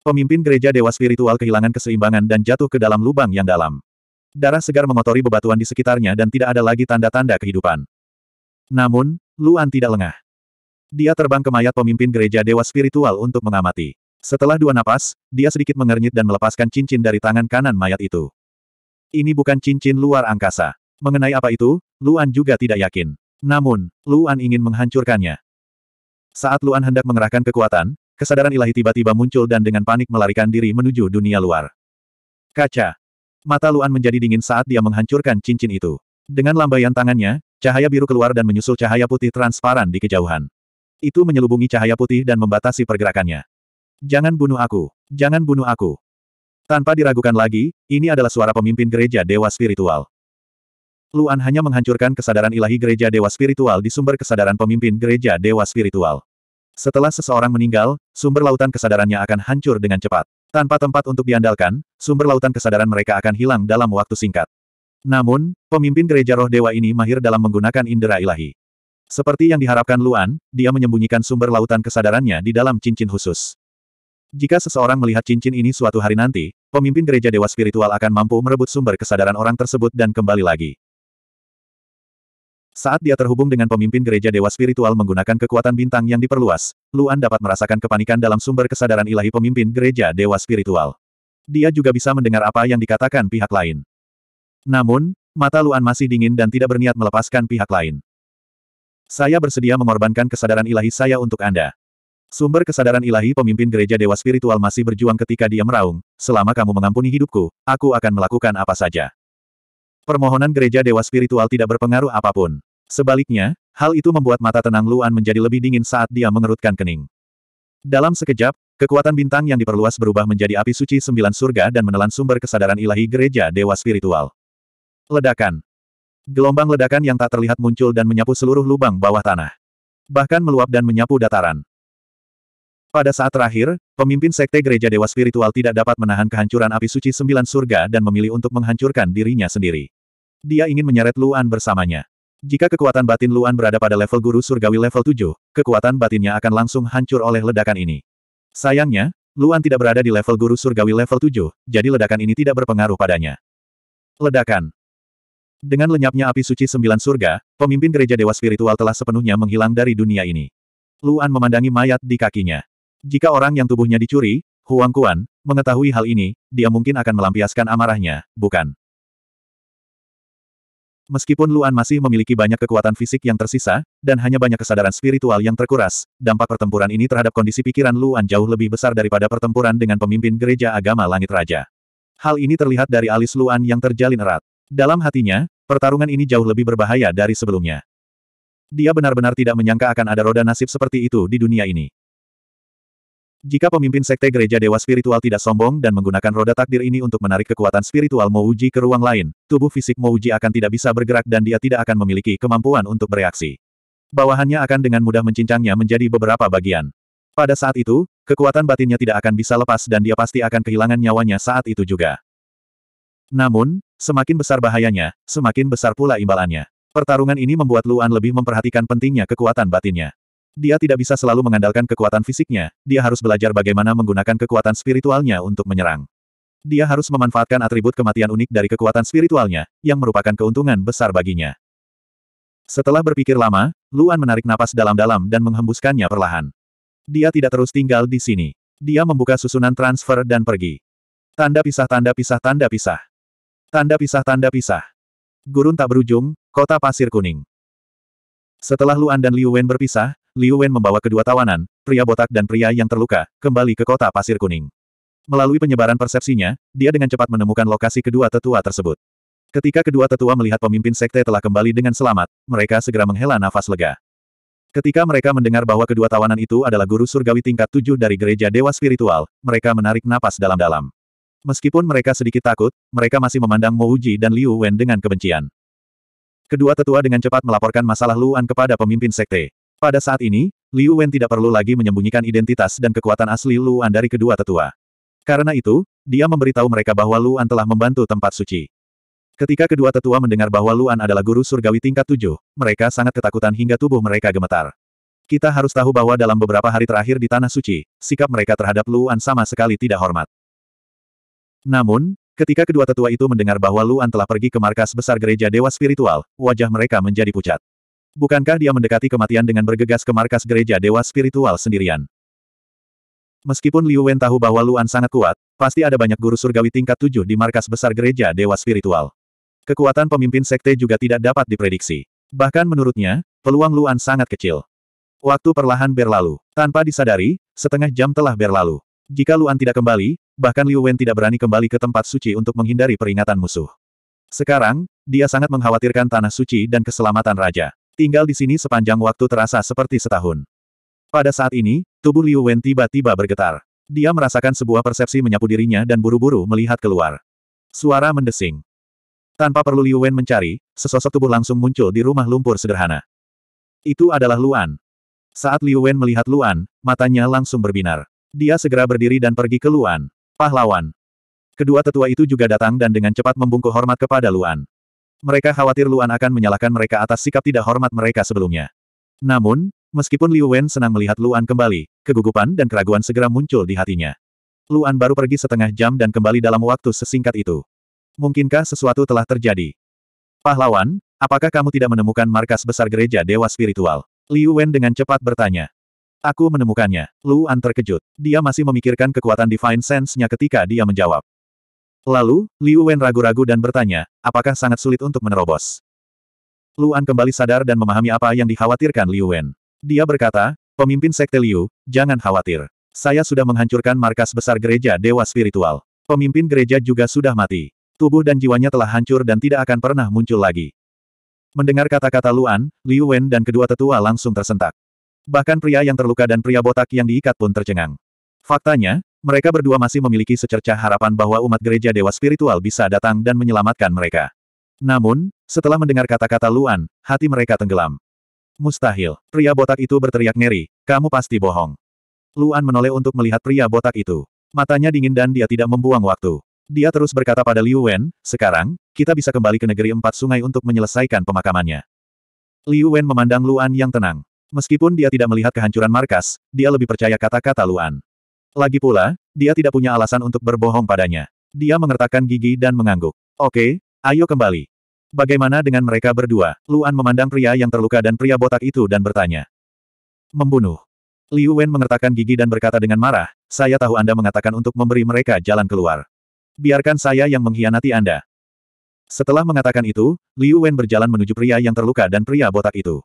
Pemimpin gereja dewa spiritual kehilangan keseimbangan dan jatuh ke dalam lubang yang dalam. Darah segar mengotori bebatuan di sekitarnya dan tidak ada lagi tanda-tanda kehidupan. Namun, Luan tidak lengah. Dia terbang ke mayat pemimpin gereja dewa spiritual untuk mengamati. Setelah dua napas, dia sedikit mengernyit dan melepaskan cincin dari tangan kanan mayat itu. Ini bukan cincin luar angkasa. Mengenai apa itu, Luan juga tidak yakin. Namun, Luan ingin menghancurkannya. Saat Luan hendak mengerahkan kekuatan, kesadaran ilahi tiba-tiba muncul dan dengan panik melarikan diri menuju dunia luar. Kaca. Mata Luan menjadi dingin saat dia menghancurkan cincin itu. Dengan lambaian tangannya, cahaya biru keluar dan menyusul cahaya putih transparan di kejauhan. Itu menyelubungi cahaya putih dan membatasi pergerakannya. Jangan bunuh aku! Jangan bunuh aku! Tanpa diragukan lagi, ini adalah suara pemimpin gereja Dewa Spiritual. Luan hanya menghancurkan kesadaran ilahi gereja dewa spiritual di sumber kesadaran pemimpin gereja dewa spiritual. Setelah seseorang meninggal, sumber lautan kesadarannya akan hancur dengan cepat. Tanpa tempat untuk diandalkan, sumber lautan kesadaran mereka akan hilang dalam waktu singkat. Namun, pemimpin gereja roh dewa ini mahir dalam menggunakan indera ilahi. Seperti yang diharapkan Luan, dia menyembunyikan sumber lautan kesadarannya di dalam cincin khusus. Jika seseorang melihat cincin ini suatu hari nanti, pemimpin gereja dewa spiritual akan mampu merebut sumber kesadaran orang tersebut dan kembali lagi. Saat dia terhubung dengan pemimpin gereja dewa spiritual menggunakan kekuatan bintang yang diperluas, Luan dapat merasakan kepanikan dalam sumber kesadaran ilahi pemimpin gereja dewa spiritual. Dia juga bisa mendengar apa yang dikatakan pihak lain. Namun, mata Luan masih dingin dan tidak berniat melepaskan pihak lain. Saya bersedia mengorbankan kesadaran ilahi saya untuk Anda. Sumber kesadaran ilahi pemimpin gereja dewa spiritual masih berjuang ketika dia meraung, selama kamu mengampuni hidupku, aku akan melakukan apa saja. Permohonan gereja dewa spiritual tidak berpengaruh apapun. Sebaliknya, hal itu membuat mata tenang Luan menjadi lebih dingin saat dia mengerutkan kening. Dalam sekejap, kekuatan bintang yang diperluas berubah menjadi api suci sembilan surga dan menelan sumber kesadaran ilahi gereja dewa spiritual. Ledakan. Gelombang ledakan yang tak terlihat muncul dan menyapu seluruh lubang bawah tanah. Bahkan meluap dan menyapu dataran. Pada saat terakhir, pemimpin sekte gereja dewa spiritual tidak dapat menahan kehancuran api suci sembilan surga dan memilih untuk menghancurkan dirinya sendiri. Dia ingin menyeret Luan bersamanya. Jika kekuatan batin Luan berada pada level guru surgawi level 7, kekuatan batinnya akan langsung hancur oleh ledakan ini. Sayangnya, Luan tidak berada di level guru surgawi level 7, jadi ledakan ini tidak berpengaruh padanya. Ledakan Dengan lenyapnya api suci sembilan surga, pemimpin gereja dewa spiritual telah sepenuhnya menghilang dari dunia ini. Luan memandangi mayat di kakinya. Jika orang yang tubuhnya dicuri, Huang Kuan, mengetahui hal ini, dia mungkin akan melampiaskan amarahnya, bukan? Meskipun Luan masih memiliki banyak kekuatan fisik yang tersisa, dan hanya banyak kesadaran spiritual yang terkuras, dampak pertempuran ini terhadap kondisi pikiran Luan jauh lebih besar daripada pertempuran dengan pemimpin gereja agama Langit Raja. Hal ini terlihat dari alis Luan yang terjalin erat. Dalam hatinya, pertarungan ini jauh lebih berbahaya dari sebelumnya. Dia benar-benar tidak menyangka akan ada roda nasib seperti itu di dunia ini. Jika pemimpin sekte gereja dewa spiritual tidak sombong dan menggunakan roda takdir ini untuk menarik kekuatan spiritual Mouji ke ruang lain, tubuh fisik Mouji akan tidak bisa bergerak dan dia tidak akan memiliki kemampuan untuk bereaksi. Bawahannya akan dengan mudah mencincangnya menjadi beberapa bagian. Pada saat itu, kekuatan batinnya tidak akan bisa lepas dan dia pasti akan kehilangan nyawanya saat itu juga. Namun, semakin besar bahayanya, semakin besar pula imbalannya. Pertarungan ini membuat Luan lebih memperhatikan pentingnya kekuatan batinnya. Dia tidak bisa selalu mengandalkan kekuatan fisiknya, dia harus belajar bagaimana menggunakan kekuatan spiritualnya untuk menyerang. Dia harus memanfaatkan atribut kematian unik dari kekuatan spiritualnya, yang merupakan keuntungan besar baginya. Setelah berpikir lama, Luan menarik napas dalam-dalam dan menghembuskannya perlahan. Dia tidak terus tinggal di sini. Dia membuka susunan transfer dan pergi. Tanda pisah tanda pisah tanda pisah. Tanda pisah tanda pisah. Gurun tak berujung, kota pasir kuning. Setelah Luan dan Liu Wen berpisah, Liu Wen membawa kedua tawanan, pria botak dan pria yang terluka, kembali ke kota pasir kuning. Melalui penyebaran persepsinya, dia dengan cepat menemukan lokasi kedua tetua tersebut. Ketika kedua tetua melihat pemimpin sekte telah kembali dengan selamat, mereka segera menghela nafas lega. Ketika mereka mendengar bahwa kedua tawanan itu adalah guru surgawi tingkat tujuh dari gereja dewa spiritual, mereka menarik napas dalam-dalam. Meskipun mereka sedikit takut, mereka masih memandang Mouji dan Liu Wen dengan kebencian. Kedua tetua dengan cepat melaporkan masalah Luan kepada pemimpin sekte. Pada saat ini, Liu Wen tidak perlu lagi menyembunyikan identitas dan kekuatan asli Luan dari kedua tetua. Karena itu, dia memberitahu mereka bahwa Luan telah membantu tempat suci. Ketika kedua tetua mendengar bahwa Luan adalah guru surgawi tingkat tujuh, mereka sangat ketakutan hingga tubuh mereka gemetar. Kita harus tahu bahwa dalam beberapa hari terakhir di Tanah Suci, sikap mereka terhadap Luan sama sekali tidak hormat. Namun, ketika kedua tetua itu mendengar bahwa Luan telah pergi ke markas besar gereja Dewa Spiritual, wajah mereka menjadi pucat. Bukankah dia mendekati kematian dengan bergegas ke markas gereja dewa spiritual sendirian? Meskipun Liu Wen tahu bahwa Luan sangat kuat, pasti ada banyak guru surgawi tingkat tujuh di markas besar gereja dewa spiritual. Kekuatan pemimpin sekte juga tidak dapat diprediksi. Bahkan menurutnya, peluang Luan sangat kecil. Waktu perlahan berlalu. Tanpa disadari, setengah jam telah berlalu. Jika Luan tidak kembali, bahkan Liu Wen tidak berani kembali ke tempat suci untuk menghindari peringatan musuh. Sekarang, dia sangat mengkhawatirkan tanah suci dan keselamatan raja. Tinggal di sini sepanjang waktu terasa seperti setahun. Pada saat ini, tubuh Liu Wen tiba-tiba bergetar. Dia merasakan sebuah persepsi menyapu dirinya dan buru-buru melihat keluar. Suara mendesing. Tanpa perlu Liu Wen mencari, sesosok tubuh langsung muncul di rumah lumpur sederhana. Itu adalah Luan. Saat Liu Wen melihat Luan, matanya langsung berbinar. Dia segera berdiri dan pergi ke Luan. Pahlawan. Kedua tetua itu juga datang dan dengan cepat membungkuk hormat kepada Luan. Mereka khawatir Luan akan menyalahkan mereka atas sikap tidak hormat mereka sebelumnya. Namun, meskipun Liu Wen senang melihat Luan kembali, kegugupan dan keraguan segera muncul di hatinya. Luan baru pergi setengah jam dan kembali dalam waktu sesingkat itu. Mungkinkah sesuatu telah terjadi? Pahlawan, apakah kamu tidak menemukan markas besar gereja Dewa Spiritual? Liu Wen dengan cepat bertanya. Aku menemukannya. Luan terkejut. Dia masih memikirkan kekuatan Divine Sense-nya ketika dia menjawab. Lalu, Liu Wen ragu-ragu dan bertanya, apakah sangat sulit untuk menerobos? Luan kembali sadar dan memahami apa yang dikhawatirkan Liu Wen. Dia berkata, pemimpin sekte Liu, jangan khawatir. Saya sudah menghancurkan markas besar gereja Dewa Spiritual. Pemimpin gereja juga sudah mati. Tubuh dan jiwanya telah hancur dan tidak akan pernah muncul lagi. Mendengar kata-kata Luan, Liu Wen dan kedua tetua langsung tersentak. Bahkan pria yang terluka dan pria botak yang diikat pun tercengang. Faktanya, mereka berdua masih memiliki secercah harapan bahwa umat gereja dewa spiritual bisa datang dan menyelamatkan mereka. Namun, setelah mendengar kata-kata Luan, hati mereka tenggelam. Mustahil, pria botak itu berteriak ngeri, kamu pasti bohong. Luan menoleh untuk melihat pria botak itu. Matanya dingin dan dia tidak membuang waktu. Dia terus berkata pada Liu Wen, sekarang, kita bisa kembali ke negeri empat sungai untuk menyelesaikan pemakamannya. Liu Wen memandang Luan yang tenang. Meskipun dia tidak melihat kehancuran markas, dia lebih percaya kata-kata Luan. Lagi pula, dia tidak punya alasan untuk berbohong padanya. Dia mengertakkan gigi dan mengangguk. Oke, ayo kembali. Bagaimana dengan mereka berdua? Luan memandang pria yang terluka dan pria botak itu dan bertanya. Membunuh. Liu Wen mengertakkan gigi dan berkata dengan marah, saya tahu Anda mengatakan untuk memberi mereka jalan keluar. Biarkan saya yang mengkhianati Anda. Setelah mengatakan itu, Liu Wen berjalan menuju pria yang terluka dan pria botak itu.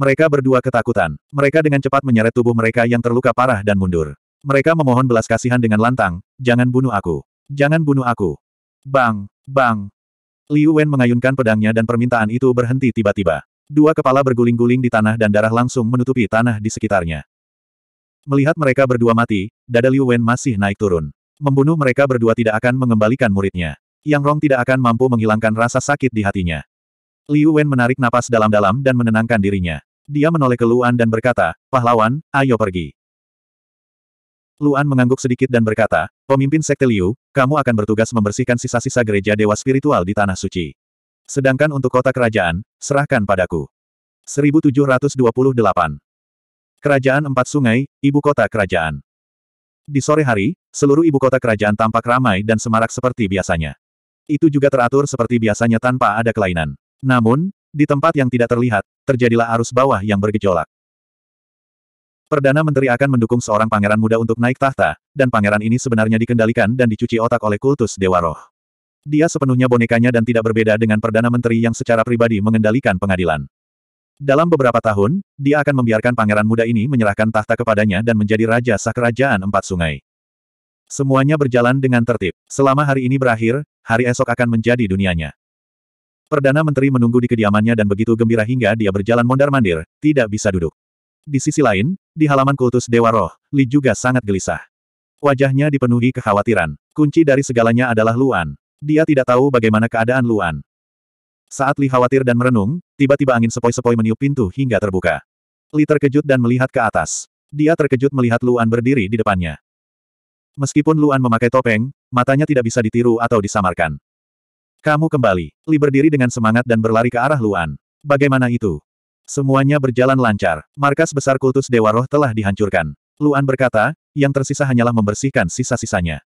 Mereka berdua ketakutan. Mereka dengan cepat menyeret tubuh mereka yang terluka parah dan mundur. Mereka memohon belas kasihan dengan lantang, jangan bunuh aku. Jangan bunuh aku. Bang, bang. Liu Wen mengayunkan pedangnya dan permintaan itu berhenti tiba-tiba. Dua kepala berguling-guling di tanah dan darah langsung menutupi tanah di sekitarnya. Melihat mereka berdua mati, dada Liu Wen masih naik turun. Membunuh mereka berdua tidak akan mengembalikan muridnya. Yang Rong tidak akan mampu menghilangkan rasa sakit di hatinya. Liu Wen menarik napas dalam-dalam dan menenangkan dirinya. Dia menoleh ke dan berkata, pahlawan, ayo pergi. Luan mengangguk sedikit dan berkata, pemimpin Sekte Liu, kamu akan bertugas membersihkan sisa-sisa gereja dewa spiritual di Tanah Suci. Sedangkan untuk kota kerajaan, serahkan padaku. 1728 Kerajaan Empat Sungai, Ibu Kota Kerajaan Di sore hari, seluruh ibu kota kerajaan tampak ramai dan semarak seperti biasanya. Itu juga teratur seperti biasanya tanpa ada kelainan. Namun, di tempat yang tidak terlihat, terjadilah arus bawah yang bergejolak. Perdana Menteri akan mendukung seorang pangeran muda untuk naik tahta, dan pangeran ini sebenarnya dikendalikan dan dicuci otak oleh kultus Dewa Roh. Dia sepenuhnya bonekanya dan tidak berbeda dengan Perdana Menteri yang secara pribadi mengendalikan pengadilan. Dalam beberapa tahun, dia akan membiarkan pangeran muda ini menyerahkan tahta kepadanya dan menjadi raja sah kerajaan empat sungai. Semuanya berjalan dengan tertib. Selama hari ini berakhir, hari esok akan menjadi dunianya. Perdana Menteri menunggu di kediamannya dan begitu gembira hingga dia berjalan mondar-mandir, tidak bisa duduk. Di sisi lain, di halaman kultus Dewa Roh, Li juga sangat gelisah. Wajahnya dipenuhi kekhawatiran. Kunci dari segalanya adalah Luan. Dia tidak tahu bagaimana keadaan Luan. Saat Li khawatir dan merenung, tiba-tiba angin sepoi-sepoi meniup pintu hingga terbuka. Li terkejut dan melihat ke atas. Dia terkejut melihat Luan berdiri di depannya. Meskipun Luan memakai topeng, matanya tidak bisa ditiru atau disamarkan. Kamu kembali. Li berdiri dengan semangat dan berlari ke arah Luan. Bagaimana itu? Semuanya berjalan lancar. Markas besar kultus Dewa Roh telah dihancurkan. Luan berkata, yang tersisa hanyalah membersihkan sisa-sisanya.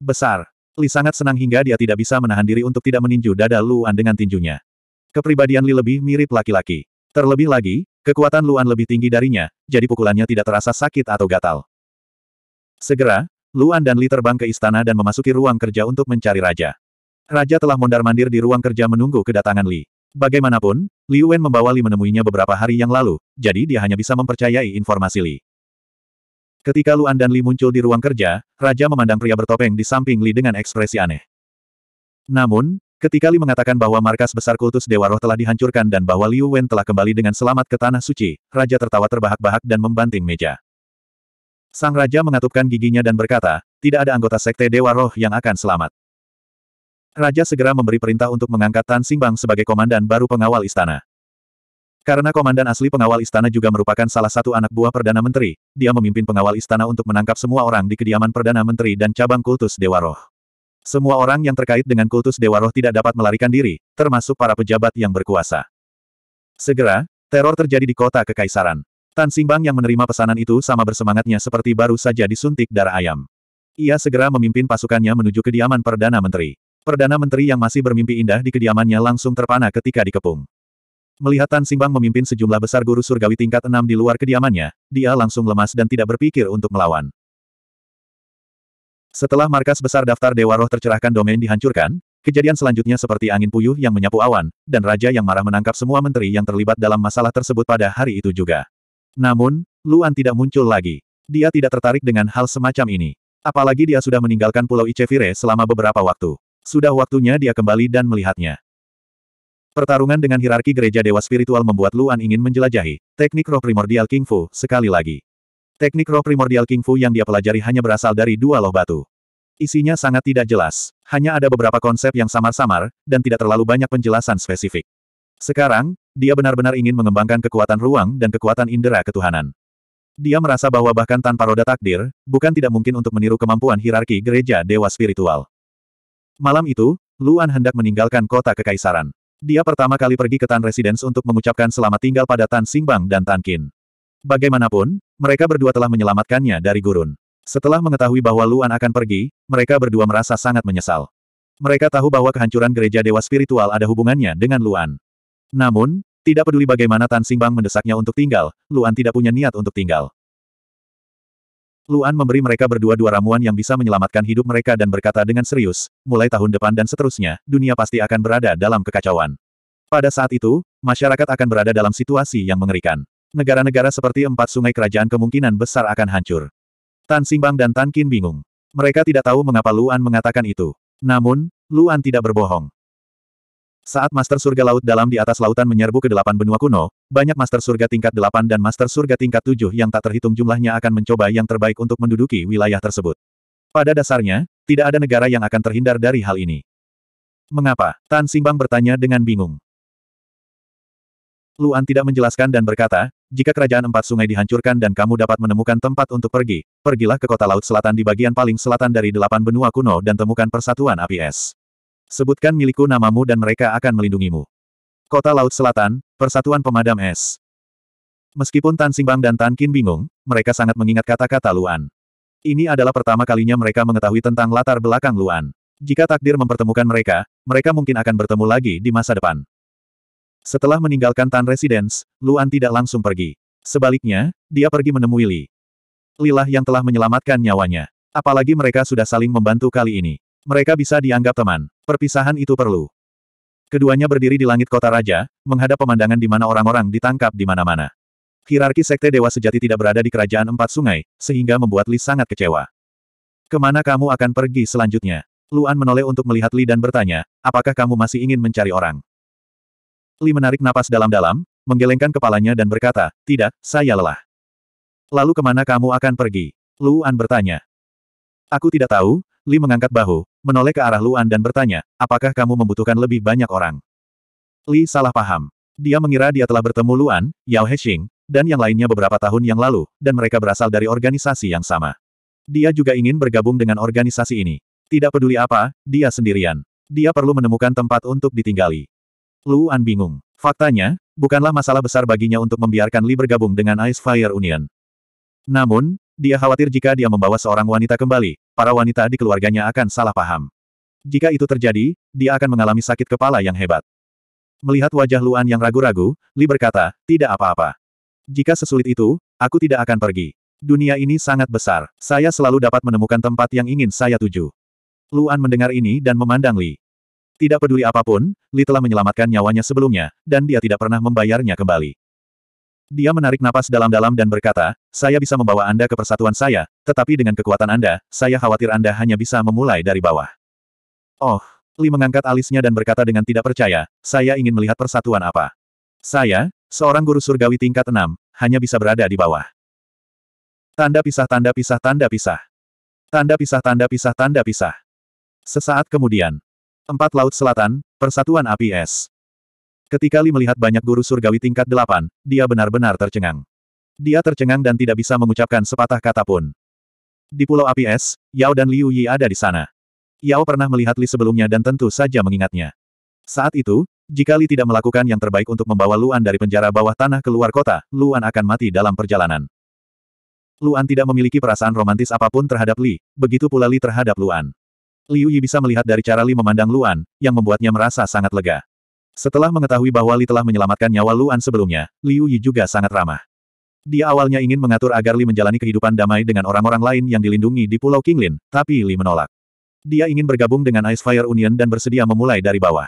Besar. Li sangat senang hingga dia tidak bisa menahan diri untuk tidak meninju dada Luan dengan tinjunya. Kepribadian Li lebih mirip laki-laki. Terlebih lagi, kekuatan Luan lebih tinggi darinya, jadi pukulannya tidak terasa sakit atau gatal. Segera, Luan dan Li terbang ke istana dan memasuki ruang kerja untuk mencari raja. Raja telah mondar-mandir di ruang kerja menunggu kedatangan Li. Bagaimanapun, Liu Wen membawa Li menemuinya beberapa hari yang lalu, jadi dia hanya bisa mempercayai informasi Li. Ketika Luan dan Li muncul di ruang kerja, Raja memandang pria bertopeng di samping Li dengan ekspresi aneh. Namun, ketika Li mengatakan bahwa markas besar kultus Dewa Roh telah dihancurkan dan bahwa Liu Wen telah kembali dengan selamat ke Tanah Suci, Raja tertawa terbahak-bahak dan membanting meja. Sang Raja mengatupkan giginya dan berkata, tidak ada anggota Sekte Dewa Roh yang akan selamat. Raja segera memberi perintah untuk mengangkat Tan Singbang sebagai komandan baru pengawal istana. Karena komandan asli pengawal istana juga merupakan salah satu anak buah Perdana Menteri, dia memimpin pengawal istana untuk menangkap semua orang di kediaman Perdana Menteri dan cabang kultus Dewa Roh. Semua orang yang terkait dengan kultus Dewa Roh tidak dapat melarikan diri, termasuk para pejabat yang berkuasa. Segera, teror terjadi di kota Kekaisaran. Tan Singbang yang menerima pesanan itu sama bersemangatnya seperti baru saja disuntik darah ayam. Ia segera memimpin pasukannya menuju kediaman Perdana Menteri. Perdana Menteri yang masih bermimpi indah di kediamannya langsung terpana ketika dikepung. Melihat Tan Simbang memimpin sejumlah besar guru surgawi tingkat enam di luar kediamannya, dia langsung lemas dan tidak berpikir untuk melawan. Setelah markas besar daftar Dewa Roh tercerahkan domain dihancurkan, kejadian selanjutnya seperti angin puyuh yang menyapu awan, dan Raja yang marah menangkap semua menteri yang terlibat dalam masalah tersebut pada hari itu juga. Namun, Luan tidak muncul lagi. Dia tidak tertarik dengan hal semacam ini. Apalagi dia sudah meninggalkan Pulau Icevire selama beberapa waktu. Sudah waktunya dia kembali dan melihatnya. Pertarungan dengan hierarki gereja dewa spiritual membuat Luan ingin menjelajahi teknik roh primordial King Fu sekali lagi. Teknik roh primordial King Fu yang dia pelajari hanya berasal dari dua loh batu. Isinya sangat tidak jelas, hanya ada beberapa konsep yang samar-samar, dan tidak terlalu banyak penjelasan spesifik. Sekarang, dia benar-benar ingin mengembangkan kekuatan ruang dan kekuatan indera ketuhanan. Dia merasa bahwa bahkan tanpa roda takdir, bukan tidak mungkin untuk meniru kemampuan hierarki gereja dewa spiritual. Malam itu, Luan hendak meninggalkan kota kekaisaran. Dia pertama kali pergi ke Tan Residence untuk mengucapkan selamat tinggal pada Tan Singbang dan Tan Kin. Bagaimanapun, mereka berdua telah menyelamatkannya dari gurun. Setelah mengetahui bahwa Luan akan pergi, mereka berdua merasa sangat menyesal. Mereka tahu bahwa kehancuran gereja dewa spiritual ada hubungannya dengan Luan. Namun, tidak peduli bagaimana Tan Singbang mendesaknya untuk tinggal, Luan tidak punya niat untuk tinggal. Luan memberi mereka berdua dua ramuan yang bisa menyelamatkan hidup mereka dan berkata dengan serius, mulai tahun depan dan seterusnya, dunia pasti akan berada dalam kekacauan. Pada saat itu, masyarakat akan berada dalam situasi yang mengerikan. Negara-negara seperti empat sungai kerajaan kemungkinan besar akan hancur. Tan Simbang dan Tan Kin bingung. Mereka tidak tahu mengapa Luan mengatakan itu. Namun, Luan tidak berbohong. Saat Master Surga Laut Dalam di atas lautan menyerbu ke delapan benua kuno, banyak Master Surga tingkat delapan dan Master Surga tingkat tujuh yang tak terhitung jumlahnya akan mencoba yang terbaik untuk menduduki wilayah tersebut. Pada dasarnya, tidak ada negara yang akan terhindar dari hal ini. Mengapa? Tan Simbang bertanya dengan bingung. Luan tidak menjelaskan dan berkata, jika kerajaan empat sungai dihancurkan dan kamu dapat menemukan tempat untuk pergi, pergilah ke kota laut selatan di bagian paling selatan dari delapan benua kuno dan temukan persatuan api es. Sebutkan milikku namamu dan mereka akan melindungimu. Kota Laut Selatan, Persatuan Pemadam Es. Meskipun Tan Simbang dan Tan Qin bingung, mereka sangat mengingat kata-kata Luan. Ini adalah pertama kalinya mereka mengetahui tentang latar belakang Luan. Jika takdir mempertemukan mereka, mereka mungkin akan bertemu lagi di masa depan. Setelah meninggalkan Tan Residence, Luan tidak langsung pergi. Sebaliknya, dia pergi menemui Li. Lilah yang telah menyelamatkan nyawanya. Apalagi mereka sudah saling membantu kali ini. Mereka bisa dianggap teman. Perpisahan itu perlu. Keduanya berdiri di langit kota raja, menghadap pemandangan di mana orang-orang ditangkap di mana-mana. Hierarki Sekte Dewa Sejati tidak berada di Kerajaan Empat Sungai, sehingga membuat Li sangat kecewa. Kemana kamu akan pergi selanjutnya? Luan menoleh untuk melihat Li dan bertanya, apakah kamu masih ingin mencari orang? Li menarik napas dalam-dalam, menggelengkan kepalanya dan berkata, tidak, saya lelah. Lalu kemana kamu akan pergi? Luan bertanya. Aku tidak tahu, Li mengangkat bahu, menoleh ke arah Luan dan bertanya, apakah kamu membutuhkan lebih banyak orang? Li salah paham. Dia mengira dia telah bertemu Luan, Yao Heshing, dan yang lainnya beberapa tahun yang lalu, dan mereka berasal dari organisasi yang sama. Dia juga ingin bergabung dengan organisasi ini. Tidak peduli apa, dia sendirian. Dia perlu menemukan tempat untuk ditinggali. Luan bingung. Faktanya, bukanlah masalah besar baginya untuk membiarkan Li bergabung dengan Ice Fire Union. Namun, dia khawatir jika dia membawa seorang wanita kembali, para wanita di keluarganya akan salah paham. Jika itu terjadi, dia akan mengalami sakit kepala yang hebat. Melihat wajah Luan yang ragu-ragu, Li berkata, tidak apa-apa. Jika sesulit itu, aku tidak akan pergi. Dunia ini sangat besar, saya selalu dapat menemukan tempat yang ingin saya tuju. Luan mendengar ini dan memandang Li. Tidak peduli apapun, Li telah menyelamatkan nyawanya sebelumnya, dan dia tidak pernah membayarnya kembali. Dia menarik napas dalam-dalam dan berkata, saya bisa membawa Anda ke persatuan saya, tetapi dengan kekuatan Anda, saya khawatir Anda hanya bisa memulai dari bawah. Oh, Li mengangkat alisnya dan berkata dengan tidak percaya, saya ingin melihat persatuan apa. Saya, seorang guru surgawi tingkat enam, hanya bisa berada di bawah. Tanda pisah tanda pisah tanda pisah. Tanda pisah tanda pisah tanda pisah. Sesaat kemudian. Empat Laut Selatan, Persatuan Api Es. Ketika Li melihat banyak guru surgawi tingkat delapan, dia benar-benar tercengang. Dia tercengang dan tidak bisa mengucapkan sepatah kata pun. Di Pulau Api Es, Yao dan Liu Yi ada di sana. Yao pernah melihat Li sebelumnya dan tentu saja mengingatnya. Saat itu, jika Li tidak melakukan yang terbaik untuk membawa Luan dari penjara bawah tanah keluar kota, Luan akan mati dalam perjalanan. Luan tidak memiliki perasaan romantis apapun terhadap Li, begitu pula Li terhadap Luan. Liu Yi bisa melihat dari cara Li memandang Luan, yang membuatnya merasa sangat lega. Setelah mengetahui bahwa Li telah menyelamatkan nyawa Luan sebelumnya, Liu Yi juga sangat ramah. Dia awalnya ingin mengatur agar Li menjalani kehidupan damai dengan orang-orang lain yang dilindungi di Pulau Kinglin, tapi Li menolak. Dia ingin bergabung dengan Ice Fire Union dan bersedia memulai dari bawah.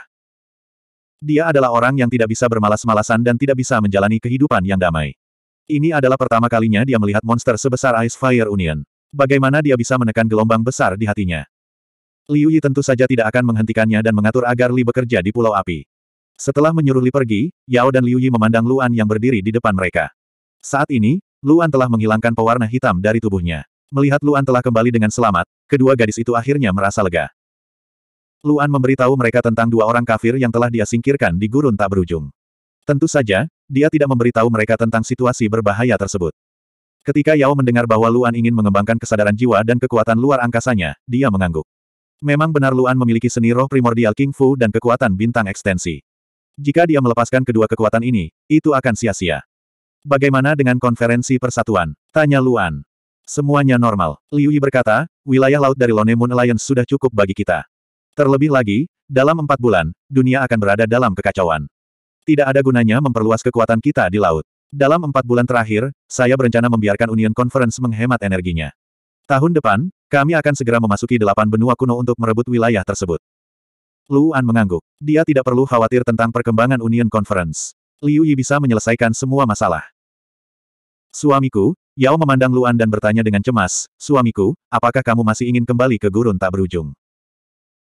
Dia adalah orang yang tidak bisa bermalas-malasan dan tidak bisa menjalani kehidupan yang damai. Ini adalah pertama kalinya dia melihat monster sebesar Ice Fire Union. Bagaimana dia bisa menekan gelombang besar di hatinya? Liu Yi tentu saja tidak akan menghentikannya dan mengatur agar Li bekerja di Pulau Api. Setelah menyuruh Li pergi, Yao dan Liu Yi memandang Luan yang berdiri di depan mereka. Saat ini, Luan telah menghilangkan pewarna hitam dari tubuhnya. Melihat Luan telah kembali dengan selamat, kedua gadis itu akhirnya merasa lega. Luan memberitahu mereka tentang dua orang kafir yang telah dia singkirkan di gurun tak berujung. Tentu saja, dia tidak memberitahu mereka tentang situasi berbahaya tersebut. Ketika Yao mendengar bahwa Luan ingin mengembangkan kesadaran jiwa dan kekuatan luar angkasanya, dia mengangguk. Memang benar Luan memiliki seni roh primordial King Fu dan kekuatan bintang ekstensi. Jika dia melepaskan kedua kekuatan ini, itu akan sia-sia. Bagaimana dengan konferensi persatuan? Tanya Luan. Semuanya normal. Liu Yi berkata, wilayah laut dari Lone Moon Alliance sudah cukup bagi kita. Terlebih lagi, dalam empat bulan, dunia akan berada dalam kekacauan. Tidak ada gunanya memperluas kekuatan kita di laut. Dalam empat bulan terakhir, saya berencana membiarkan Union Conference menghemat energinya. Tahun depan, kami akan segera memasuki delapan benua kuno untuk merebut wilayah tersebut. Luan mengangguk. Dia tidak perlu khawatir tentang perkembangan Union Conference. Liu Yi bisa menyelesaikan semua masalah. Suamiku, Yao memandang Luan dan bertanya dengan cemas, Suamiku, apakah kamu masih ingin kembali ke gurun tak berujung?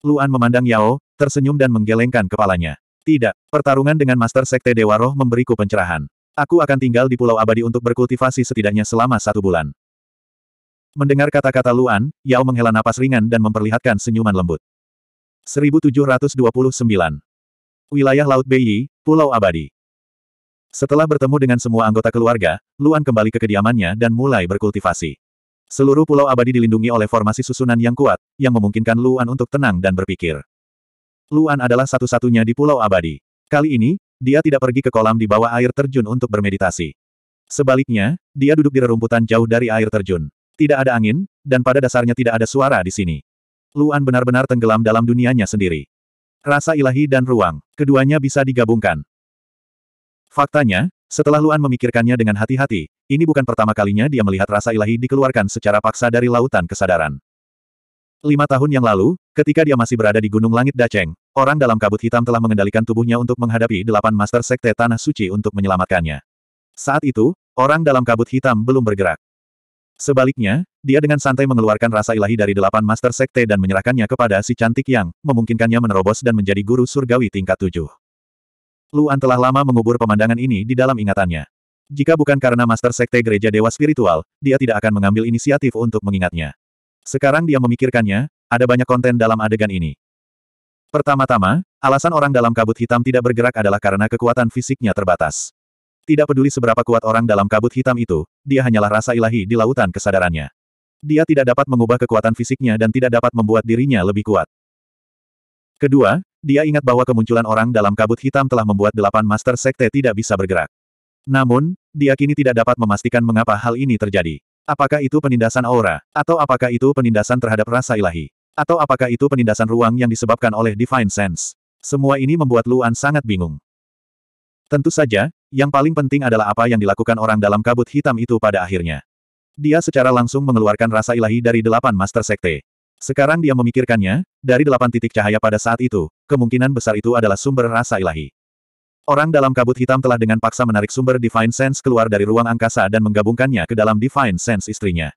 Luan memandang Yao, tersenyum dan menggelengkan kepalanya. Tidak, pertarungan dengan Master Sekte Dewa Roh memberiku pencerahan. Aku akan tinggal di Pulau Abadi untuk berkultivasi setidaknya selama satu bulan. Mendengar kata-kata Luan, Yao menghela napas ringan dan memperlihatkan senyuman lembut. 1729. Wilayah Laut Beiyi, Pulau Abadi. Setelah bertemu dengan semua anggota keluarga, Luan kembali ke kediamannya dan mulai berkultivasi. Seluruh Pulau Abadi dilindungi oleh formasi susunan yang kuat, yang memungkinkan Luan untuk tenang dan berpikir. Luan adalah satu-satunya di Pulau Abadi. Kali ini, dia tidak pergi ke kolam di bawah air terjun untuk bermeditasi. Sebaliknya, dia duduk di rerumputan jauh dari air terjun. Tidak ada angin, dan pada dasarnya tidak ada suara di sini. Luan benar-benar tenggelam dalam dunianya sendiri. Rasa ilahi dan ruang, keduanya bisa digabungkan. Faktanya, setelah Luan memikirkannya dengan hati-hati, ini bukan pertama kalinya dia melihat rasa ilahi dikeluarkan secara paksa dari lautan kesadaran. Lima tahun yang lalu, ketika dia masih berada di Gunung Langit Daceng, orang dalam kabut hitam telah mengendalikan tubuhnya untuk menghadapi delapan master sekte Tanah Suci untuk menyelamatkannya. Saat itu, orang dalam kabut hitam belum bergerak. Sebaliknya, dia dengan santai mengeluarkan rasa ilahi dari delapan master sekte dan menyerahkannya kepada si cantik yang memungkinkannya menerobos dan menjadi guru surgawi tingkat tujuh. Luan telah lama mengubur pemandangan ini di dalam ingatannya. Jika bukan karena master sekte gereja dewa spiritual, dia tidak akan mengambil inisiatif untuk mengingatnya. Sekarang dia memikirkannya, ada banyak konten dalam adegan ini. Pertama-tama, alasan orang dalam kabut hitam tidak bergerak adalah karena kekuatan fisiknya terbatas. Tidak peduli seberapa kuat orang dalam kabut hitam itu, dia hanyalah rasa ilahi di lautan kesadarannya. Dia tidak dapat mengubah kekuatan fisiknya dan tidak dapat membuat dirinya lebih kuat. Kedua, dia ingat bahwa kemunculan orang dalam kabut hitam telah membuat delapan master sekte tidak bisa bergerak. Namun, dia kini tidak dapat memastikan mengapa hal ini terjadi. Apakah itu penindasan aura, atau apakah itu penindasan terhadap rasa ilahi, atau apakah itu penindasan ruang yang disebabkan oleh Divine Sense. Semua ini membuat Luan sangat bingung. Tentu saja, yang paling penting adalah apa yang dilakukan orang dalam kabut hitam itu pada akhirnya. Dia secara langsung mengeluarkan rasa ilahi dari delapan master sekte. Sekarang dia memikirkannya, dari delapan titik cahaya pada saat itu, kemungkinan besar itu adalah sumber rasa ilahi. Orang dalam kabut hitam telah dengan paksa menarik sumber Divine Sense keluar dari ruang angkasa dan menggabungkannya ke dalam Divine Sense istrinya.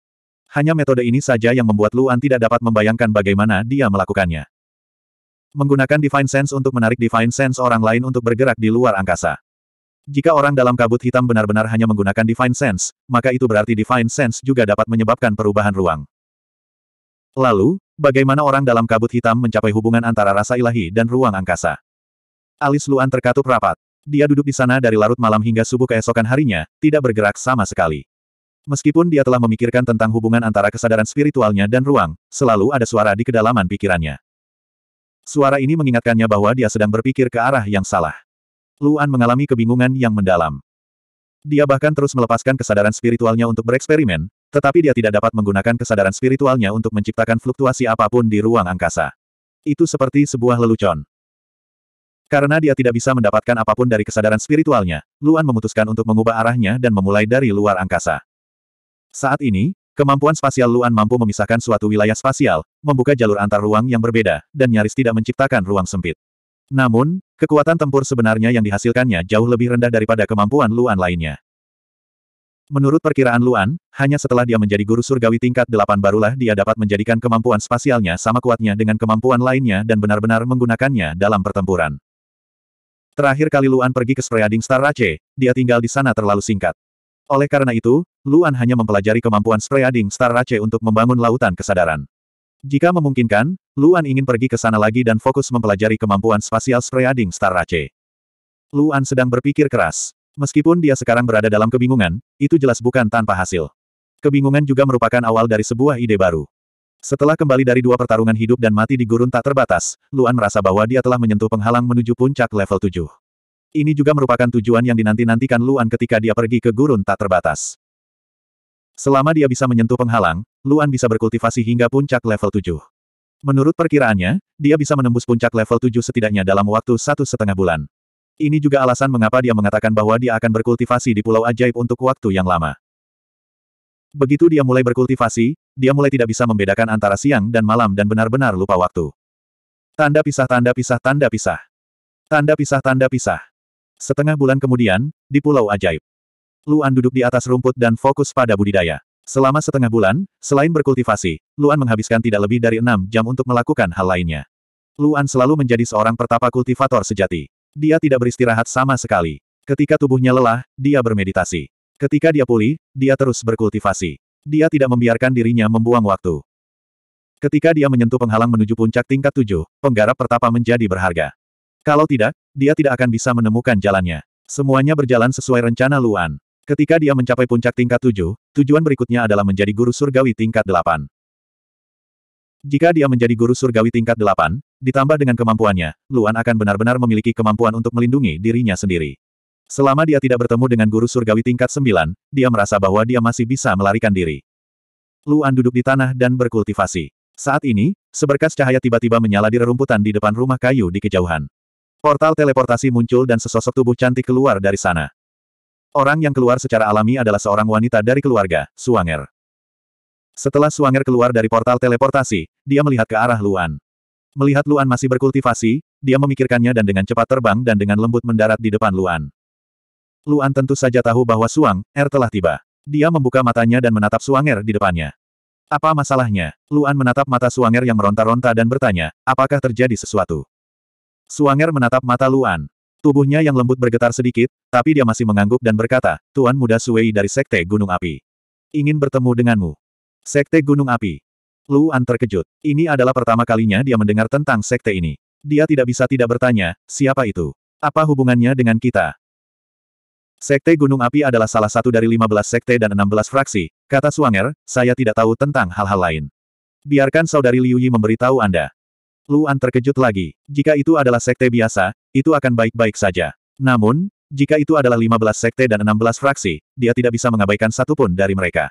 Hanya metode ini saja yang membuat Luan tidak dapat membayangkan bagaimana dia melakukannya. Menggunakan Divine Sense untuk menarik Divine Sense orang lain untuk bergerak di luar angkasa. Jika orang dalam kabut hitam benar-benar hanya menggunakan Divine Sense, maka itu berarti Divine Sense juga dapat menyebabkan perubahan ruang. Lalu, bagaimana orang dalam kabut hitam mencapai hubungan antara rasa ilahi dan ruang angkasa? Alis Luan terkatup rapat. Dia duduk di sana dari larut malam hingga subuh keesokan harinya, tidak bergerak sama sekali. Meskipun dia telah memikirkan tentang hubungan antara kesadaran spiritualnya dan ruang, selalu ada suara di kedalaman pikirannya. Suara ini mengingatkannya bahwa dia sedang berpikir ke arah yang salah. Luan mengalami kebingungan yang mendalam. Dia bahkan terus melepaskan kesadaran spiritualnya untuk bereksperimen, tetapi dia tidak dapat menggunakan kesadaran spiritualnya untuk menciptakan fluktuasi apapun di ruang angkasa. Itu seperti sebuah lelucon. Karena dia tidak bisa mendapatkan apapun dari kesadaran spiritualnya, Luan memutuskan untuk mengubah arahnya dan memulai dari luar angkasa. Saat ini, kemampuan spasial Luan mampu memisahkan suatu wilayah spasial, membuka jalur antar ruang yang berbeda, dan nyaris tidak menciptakan ruang sempit. Namun, kekuatan tempur sebenarnya yang dihasilkannya jauh lebih rendah daripada kemampuan Luan lainnya. Menurut perkiraan Luan, hanya setelah dia menjadi guru surgawi tingkat 8 barulah dia dapat menjadikan kemampuan spasialnya sama kuatnya dengan kemampuan lainnya dan benar-benar menggunakannya dalam pertempuran. Terakhir kali Luan pergi ke Spreading Star Rache, dia tinggal di sana terlalu singkat. Oleh karena itu, Luan hanya mempelajari kemampuan Spreading Star Rache untuk membangun lautan kesadaran. Jika memungkinkan, Luan ingin pergi ke sana lagi dan fokus mempelajari kemampuan spasial spreading Star Rache. Luan sedang berpikir keras. Meskipun dia sekarang berada dalam kebingungan, itu jelas bukan tanpa hasil. Kebingungan juga merupakan awal dari sebuah ide baru. Setelah kembali dari dua pertarungan hidup dan mati di gurun tak terbatas, Luan merasa bahwa dia telah menyentuh penghalang menuju puncak level 7. Ini juga merupakan tujuan yang dinanti-nantikan Luan ketika dia pergi ke gurun tak terbatas. Selama dia bisa menyentuh penghalang, Luan bisa berkultivasi hingga puncak level 7. Menurut perkiraannya, dia bisa menembus puncak level 7 setidaknya dalam waktu satu setengah bulan. Ini juga alasan mengapa dia mengatakan bahwa dia akan berkultivasi di Pulau Ajaib untuk waktu yang lama. Begitu dia mulai berkultivasi, dia mulai tidak bisa membedakan antara siang dan malam dan benar-benar lupa waktu. Tanda pisah tanda pisah tanda pisah. Tanda pisah tanda pisah. Setengah bulan kemudian, di Pulau Ajaib. Luan duduk di atas rumput dan fokus pada budidaya. Selama setengah bulan, selain berkultivasi, Luan menghabiskan tidak lebih dari enam jam untuk melakukan hal lainnya. Luan selalu menjadi seorang pertapa kultivator sejati. Dia tidak beristirahat sama sekali. Ketika tubuhnya lelah, dia bermeditasi. Ketika dia pulih, dia terus berkultivasi. Dia tidak membiarkan dirinya membuang waktu. Ketika dia menyentuh penghalang menuju puncak tingkat tujuh, penggarap pertapa menjadi berharga. Kalau tidak, dia tidak akan bisa menemukan jalannya. Semuanya berjalan sesuai rencana Luan. Ketika dia mencapai puncak tingkat tujuh, tujuan berikutnya adalah menjadi guru surgawi tingkat delapan. Jika dia menjadi guru surgawi tingkat delapan, ditambah dengan kemampuannya, Luan akan benar-benar memiliki kemampuan untuk melindungi dirinya sendiri. Selama dia tidak bertemu dengan guru surgawi tingkat sembilan, dia merasa bahwa dia masih bisa melarikan diri. Luan duduk di tanah dan berkultivasi. Saat ini, seberkas cahaya tiba-tiba menyala di rerumputan di depan rumah kayu di kejauhan. Portal teleportasi muncul dan sesosok tubuh cantik keluar dari sana. Orang yang keluar secara alami adalah seorang wanita dari keluarga, Suanger. Setelah Suanger keluar dari portal teleportasi, dia melihat ke arah Luan. Melihat Luan masih berkultivasi, dia memikirkannya dan dengan cepat terbang dan dengan lembut mendarat di depan Luan. Luan tentu saja tahu bahwa Suang, Er telah tiba. Dia membuka matanya dan menatap Suanger di depannya. Apa masalahnya? Luan menatap mata Suanger yang meronta-ronta dan bertanya, apakah terjadi sesuatu? Suanger menatap mata Luan. Tubuhnya yang lembut bergetar sedikit, tapi dia masih mengangguk dan berkata, Tuan Muda Suwei dari Sekte Gunung Api. Ingin bertemu denganmu. Sekte Gunung Api. Luan terkejut. Ini adalah pertama kalinya dia mendengar tentang sekte ini. Dia tidak bisa tidak bertanya, siapa itu? Apa hubungannya dengan kita? Sekte Gunung Api adalah salah satu dari 15 sekte dan 16 fraksi, kata Suanger, saya tidak tahu tentang hal-hal lain. Biarkan saudari Liu Yi memberitahu Anda. Luan terkejut lagi. Jika itu adalah sekte biasa, itu akan baik-baik saja. Namun, jika itu adalah 15 sekte dan 16 fraksi, dia tidak bisa mengabaikan satupun dari mereka.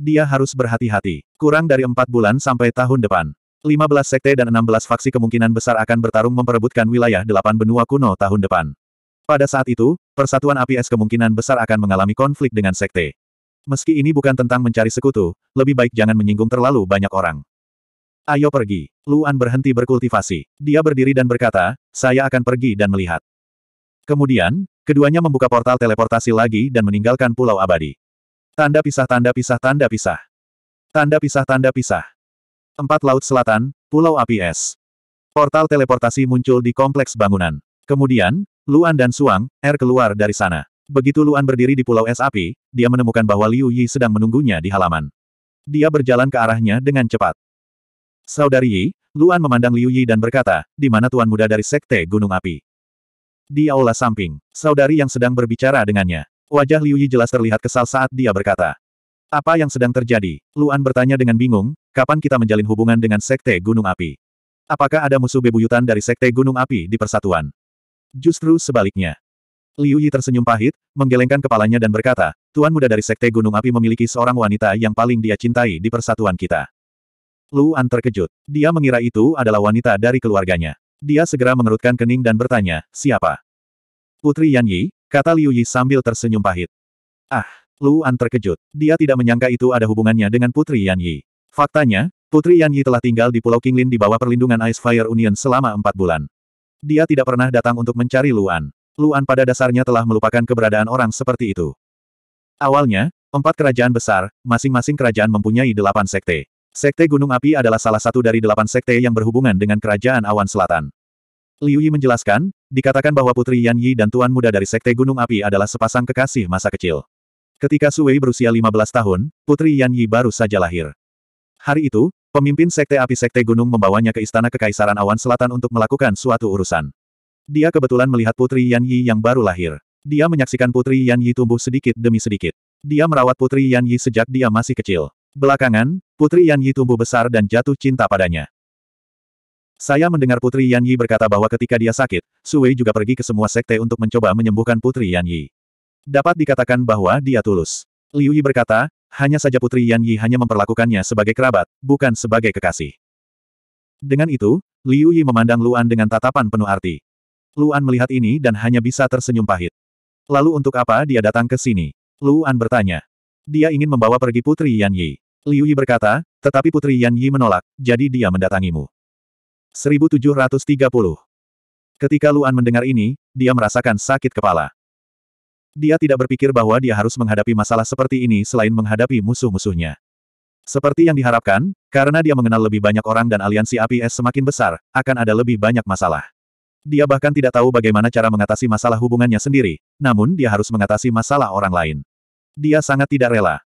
Dia harus berhati-hati. Kurang dari empat bulan sampai tahun depan. 15 sekte dan 16 faksi kemungkinan besar akan bertarung memperebutkan wilayah delapan benua kuno tahun depan. Pada saat itu, persatuan APS kemungkinan besar akan mengalami konflik dengan sekte. Meski ini bukan tentang mencari sekutu, lebih baik jangan menyinggung terlalu banyak orang. Ayo pergi. Luan berhenti berkultivasi. Dia berdiri dan berkata, saya akan pergi dan melihat. Kemudian, keduanya membuka portal teleportasi lagi dan meninggalkan pulau abadi. Tanda pisah tanda pisah tanda pisah. Tanda pisah tanda pisah. Empat laut selatan, pulau api es. Portal teleportasi muncul di kompleks bangunan. Kemudian, Luan dan Suang, Er keluar dari sana. Begitu Luan berdiri di pulau es api, dia menemukan bahwa Liu Yi sedang menunggunya di halaman. Dia berjalan ke arahnya dengan cepat. Saudari Yi, Luan memandang Liu Yi dan berkata, di mana tuan muda dari Sekte Gunung Api? Di aula samping, saudari yang sedang berbicara dengannya. Wajah Liu Yi jelas terlihat kesal saat dia berkata. Apa yang sedang terjadi? Luan bertanya dengan bingung, kapan kita menjalin hubungan dengan Sekte Gunung Api? Apakah ada musuh bebuyutan dari Sekte Gunung Api di persatuan? Justru sebaliknya. Liu Yi tersenyum pahit, menggelengkan kepalanya dan berkata, Tuan muda dari Sekte Gunung Api memiliki seorang wanita yang paling dia cintai di persatuan kita. Luan terkejut. Dia mengira itu adalah wanita dari keluarganya. Dia segera mengerutkan kening dan bertanya, siapa? Putri Yan Yi, kata Liu Yi sambil tersenyum pahit. Ah, Luan terkejut. Dia tidak menyangka itu ada hubungannya dengan Putri Yan Yi. Faktanya, Putri Yan Yi telah tinggal di Pulau Kinglin di bawah perlindungan Ice Fire Union selama empat bulan. Dia tidak pernah datang untuk mencari Luan. Luan pada dasarnya telah melupakan keberadaan orang seperti itu. Awalnya, empat kerajaan besar, masing-masing kerajaan mempunyai delapan sekte. Sekte Gunung Api adalah salah satu dari delapan sekte yang berhubungan dengan Kerajaan Awan Selatan. Liu Yi menjelaskan, dikatakan bahwa Putri Yan Yi dan Tuan Muda dari Sekte Gunung Api adalah sepasang kekasih masa kecil. Ketika Sui berusia 15 tahun, Putri Yan Yi baru saja lahir. Hari itu, pemimpin Sekte Api Sekte Gunung membawanya ke Istana Kekaisaran Awan Selatan untuk melakukan suatu urusan. Dia kebetulan melihat Putri Yan Yi yang baru lahir. Dia menyaksikan Putri Yan Yi tumbuh sedikit demi sedikit. Dia merawat Putri Yan Yi sejak dia masih kecil. Belakangan, Putri Yan Yi tumbuh besar dan jatuh cinta padanya. Saya mendengar Putri Yan Yi berkata bahwa ketika dia sakit, Su Wei juga pergi ke semua sekte untuk mencoba menyembuhkan Putri Yan Yi. Dapat dikatakan bahwa dia tulus. Liu Yi berkata, hanya saja Putri Yan Yi hanya memperlakukannya sebagai kerabat, bukan sebagai kekasih. Dengan itu, Liu Yi memandang Luan dengan tatapan penuh arti. Luan melihat ini dan hanya bisa tersenyum pahit. Lalu untuk apa dia datang ke sini? Luan bertanya. Dia ingin membawa pergi Putri Yan Yi. Liu Yi berkata, tetapi Putri Yan Yi menolak, jadi dia mendatangimu. 1730 Ketika Luan mendengar ini, dia merasakan sakit kepala. Dia tidak berpikir bahwa dia harus menghadapi masalah seperti ini selain menghadapi musuh-musuhnya. Seperti yang diharapkan, karena dia mengenal lebih banyak orang dan aliansi APS semakin besar, akan ada lebih banyak masalah. Dia bahkan tidak tahu bagaimana cara mengatasi masalah hubungannya sendiri, namun dia harus mengatasi masalah orang lain. Dia sangat tidak rela.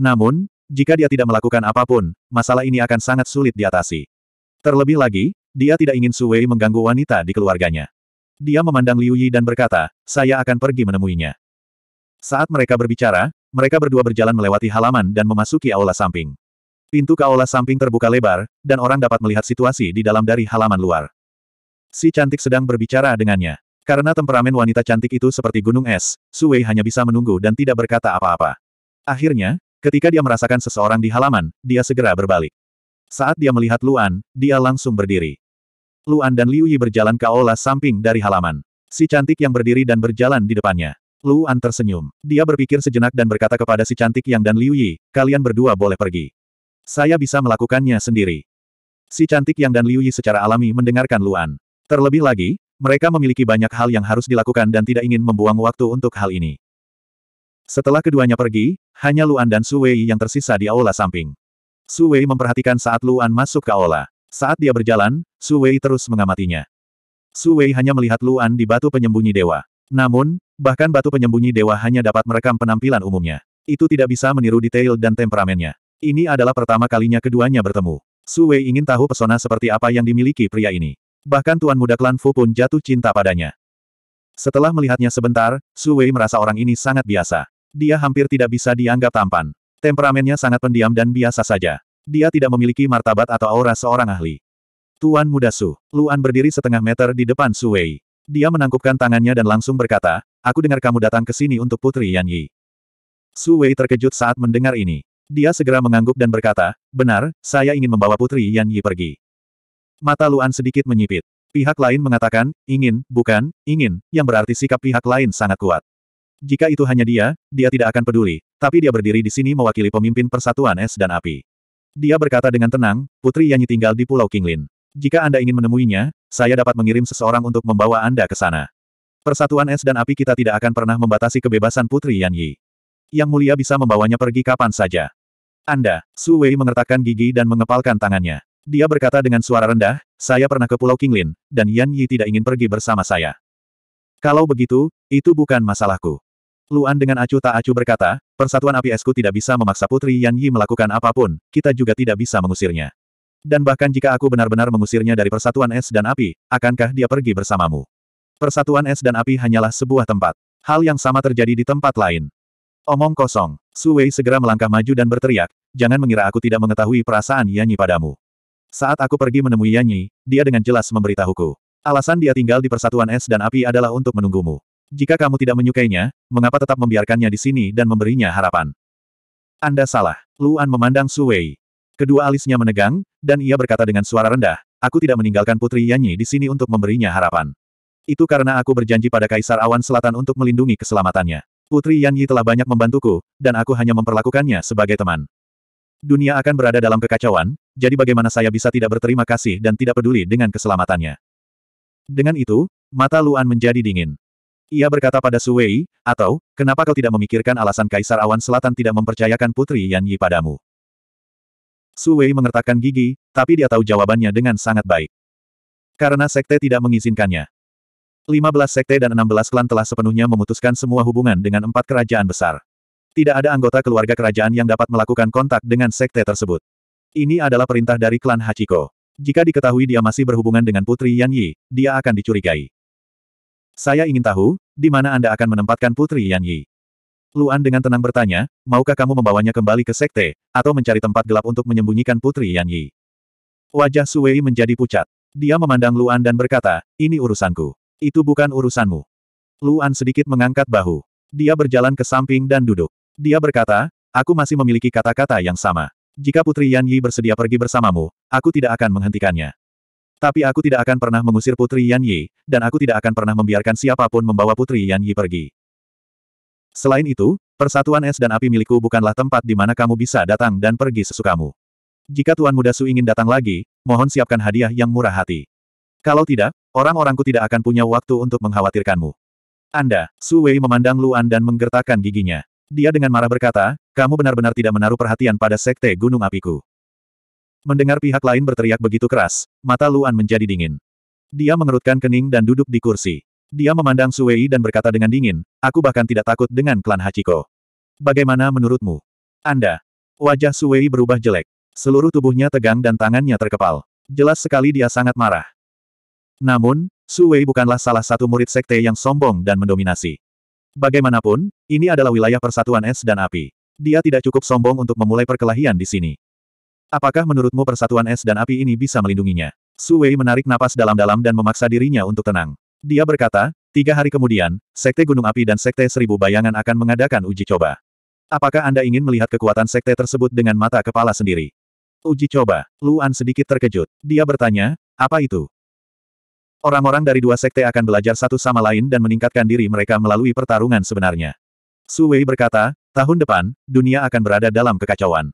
Namun, jika dia tidak melakukan apapun, masalah ini akan sangat sulit diatasi. Terlebih lagi, dia tidak ingin Su Wei mengganggu wanita di keluarganya. Dia memandang Liu Yi dan berkata, saya akan pergi menemuinya. Saat mereka berbicara, mereka berdua berjalan melewati halaman dan memasuki aula samping. Pintu ke aula samping terbuka lebar, dan orang dapat melihat situasi di dalam dari halaman luar. Si cantik sedang berbicara dengannya. Karena temperamen wanita cantik itu seperti gunung es, Su Wei hanya bisa menunggu dan tidak berkata apa-apa. Akhirnya, ketika dia merasakan seseorang di halaman, dia segera berbalik. Saat dia melihat Luan, dia langsung berdiri. Luan dan Liu Yi berjalan ke aula samping dari halaman. Si cantik yang berdiri dan berjalan di depannya. Luan tersenyum. Dia berpikir sejenak dan berkata kepada si cantik yang dan Liu Yi, kalian berdua boleh pergi. Saya bisa melakukannya sendiri. Si cantik yang dan Liu Yi secara alami mendengarkan Luan. Terlebih lagi, mereka memiliki banyak hal yang harus dilakukan dan tidak ingin membuang waktu untuk hal ini. Setelah keduanya pergi, hanya Luan dan Su Wei yang tersisa di aula samping. Su Wei memperhatikan saat Luan masuk ke aula. Saat dia berjalan, Su Wei terus mengamatinya. Su Wei hanya melihat Luan di batu penyembunyi dewa. Namun, bahkan batu penyembunyi dewa hanya dapat merekam penampilan umumnya. Itu tidak bisa meniru detail dan temperamennya. Ini adalah pertama kalinya keduanya bertemu. Su Wei ingin tahu pesona seperti apa yang dimiliki pria ini. Bahkan tuan muda klan Fu pun jatuh cinta padanya. Setelah melihatnya sebentar, Su Wei merasa orang ini sangat biasa. Dia hampir tidak bisa dianggap tampan. Temperamennya sangat pendiam dan biasa saja. Dia tidak memiliki martabat atau aura seorang ahli. Tuan muda Su, Luan berdiri setengah meter di depan Su Wei. Dia menangkupkan tangannya dan langsung berkata, Aku dengar kamu datang ke sini untuk Putri Yan Yi. Su Wei terkejut saat mendengar ini. Dia segera mengangguk dan berkata, Benar, saya ingin membawa Putri Yan Yi pergi. Mata Luan sedikit menyipit. Pihak lain mengatakan, ingin, bukan, ingin, yang berarti sikap pihak lain sangat kuat. Jika itu hanya dia, dia tidak akan peduli, tapi dia berdiri di sini mewakili pemimpin persatuan es dan api. Dia berkata dengan tenang, Putri Yanyi tinggal di Pulau Kinglin. Jika Anda ingin menemuinya, saya dapat mengirim seseorang untuk membawa Anda ke sana. Persatuan es dan api kita tidak akan pernah membatasi kebebasan Putri Yanyi. Yang mulia bisa membawanya pergi kapan saja. Anda, Su Wei mengertakkan gigi dan mengepalkan tangannya. Dia berkata dengan suara rendah, saya pernah ke Pulau Kinglin, dan Yan Yi tidak ingin pergi bersama saya. Kalau begitu, itu bukan masalahku. Luan dengan acuh tak acuh berkata, persatuan api esku tidak bisa memaksa Putri Yan Yi melakukan apapun, kita juga tidak bisa mengusirnya. Dan bahkan jika aku benar-benar mengusirnya dari persatuan es dan api, akankah dia pergi bersamamu? Persatuan es dan api hanyalah sebuah tempat. Hal yang sama terjadi di tempat lain. Omong kosong, Su Wei segera melangkah maju dan berteriak, jangan mengira aku tidak mengetahui perasaan Yan Yi padamu. Saat aku pergi menemui Yanyi, dia dengan jelas memberitahuku. Alasan dia tinggal di Persatuan Es dan Api adalah untuk menunggumu. Jika kamu tidak menyukainya, mengapa tetap membiarkannya di sini dan memberinya harapan? Anda salah. Luan memandang Su Wei. Kedua alisnya menegang, dan ia berkata dengan suara rendah, aku tidak meninggalkan Putri Yanyi di sini untuk memberinya harapan. Itu karena aku berjanji pada Kaisar Awan Selatan untuk melindungi keselamatannya. Putri Yanyi telah banyak membantuku, dan aku hanya memperlakukannya sebagai teman. Dunia akan berada dalam kekacauan, jadi bagaimana saya bisa tidak berterima kasih dan tidak peduli dengan keselamatannya. Dengan itu, mata Luan menjadi dingin. Ia berkata pada Su Wei, atau, kenapa kau tidak memikirkan alasan Kaisar Awan Selatan tidak mempercayakan Putri Yan Yi padamu? Su Wei mengertakkan gigi, tapi dia tahu jawabannya dengan sangat baik. Karena sekte tidak mengizinkannya. 15 sekte dan 16 klan telah sepenuhnya memutuskan semua hubungan dengan empat kerajaan besar. Tidak ada anggota keluarga kerajaan yang dapat melakukan kontak dengan sekte tersebut. Ini adalah perintah dari klan Hachiko. Jika diketahui dia masih berhubungan dengan Putri Yan Yi, dia akan dicurigai. Saya ingin tahu, di mana Anda akan menempatkan Putri Yan Yi? Luan dengan tenang bertanya, maukah kamu membawanya kembali ke sekte, atau mencari tempat gelap untuk menyembunyikan Putri Yan Yi? Wajah Suwei menjadi pucat. Dia memandang Luan dan berkata, ini urusanku. Itu bukan urusanmu. Luan sedikit mengangkat bahu. Dia berjalan ke samping dan duduk. Dia berkata, aku masih memiliki kata-kata yang sama. Jika Putri Yan Yi bersedia pergi bersamamu, aku tidak akan menghentikannya. Tapi aku tidak akan pernah mengusir Putri Yan Yi, dan aku tidak akan pernah membiarkan siapapun membawa Putri Yan Yi pergi. Selain itu, persatuan es dan api milikku bukanlah tempat di mana kamu bisa datang dan pergi sesukamu. Jika Tuan Muda Su ingin datang lagi, mohon siapkan hadiah yang murah hati. Kalau tidak, orang-orangku tidak akan punya waktu untuk mengkhawatirkanmu. Anda, Su Wei memandang Luan dan menggertakkan giginya. Dia dengan marah berkata, kamu benar-benar tidak menaruh perhatian pada sekte gunung apiku. Mendengar pihak lain berteriak begitu keras, mata Luan menjadi dingin. Dia mengerutkan kening dan duduk di kursi. Dia memandang Suwei dan berkata dengan dingin, aku bahkan tidak takut dengan klan Hachiko. Bagaimana menurutmu? Anda. Wajah Suwei berubah jelek. Seluruh tubuhnya tegang dan tangannya terkepal. Jelas sekali dia sangat marah. Namun, Suwei bukanlah salah satu murid sekte yang sombong dan mendominasi. Bagaimanapun, ini adalah wilayah persatuan es dan api. Dia tidak cukup sombong untuk memulai perkelahian di sini. Apakah menurutmu persatuan es dan api ini bisa melindunginya? Su Wei menarik napas dalam-dalam dan memaksa dirinya untuk tenang. Dia berkata, tiga hari kemudian, Sekte Gunung Api dan Sekte Seribu Bayangan akan mengadakan uji coba. Apakah Anda ingin melihat kekuatan sekte tersebut dengan mata kepala sendiri? Uji coba, Luan sedikit terkejut. Dia bertanya, apa itu? Orang-orang dari dua sekte akan belajar satu sama lain dan meningkatkan diri mereka melalui pertarungan sebenarnya. Su Wei berkata, tahun depan, dunia akan berada dalam kekacauan.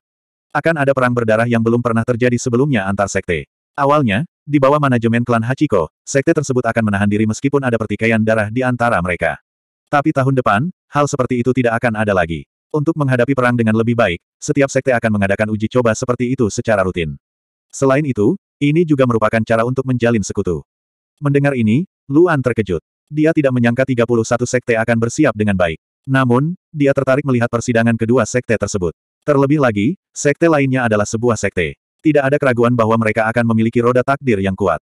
Akan ada perang berdarah yang belum pernah terjadi sebelumnya antar sekte. Awalnya, di bawah manajemen klan Hachiko, sekte tersebut akan menahan diri meskipun ada pertikaian darah di antara mereka. Tapi tahun depan, hal seperti itu tidak akan ada lagi. Untuk menghadapi perang dengan lebih baik, setiap sekte akan mengadakan uji coba seperti itu secara rutin. Selain itu, ini juga merupakan cara untuk menjalin sekutu. Mendengar ini, Luan terkejut. Dia tidak menyangka 31 sekte akan bersiap dengan baik. Namun, dia tertarik melihat persidangan kedua sekte tersebut. Terlebih lagi, sekte lainnya adalah sebuah sekte. Tidak ada keraguan bahwa mereka akan memiliki roda takdir yang kuat.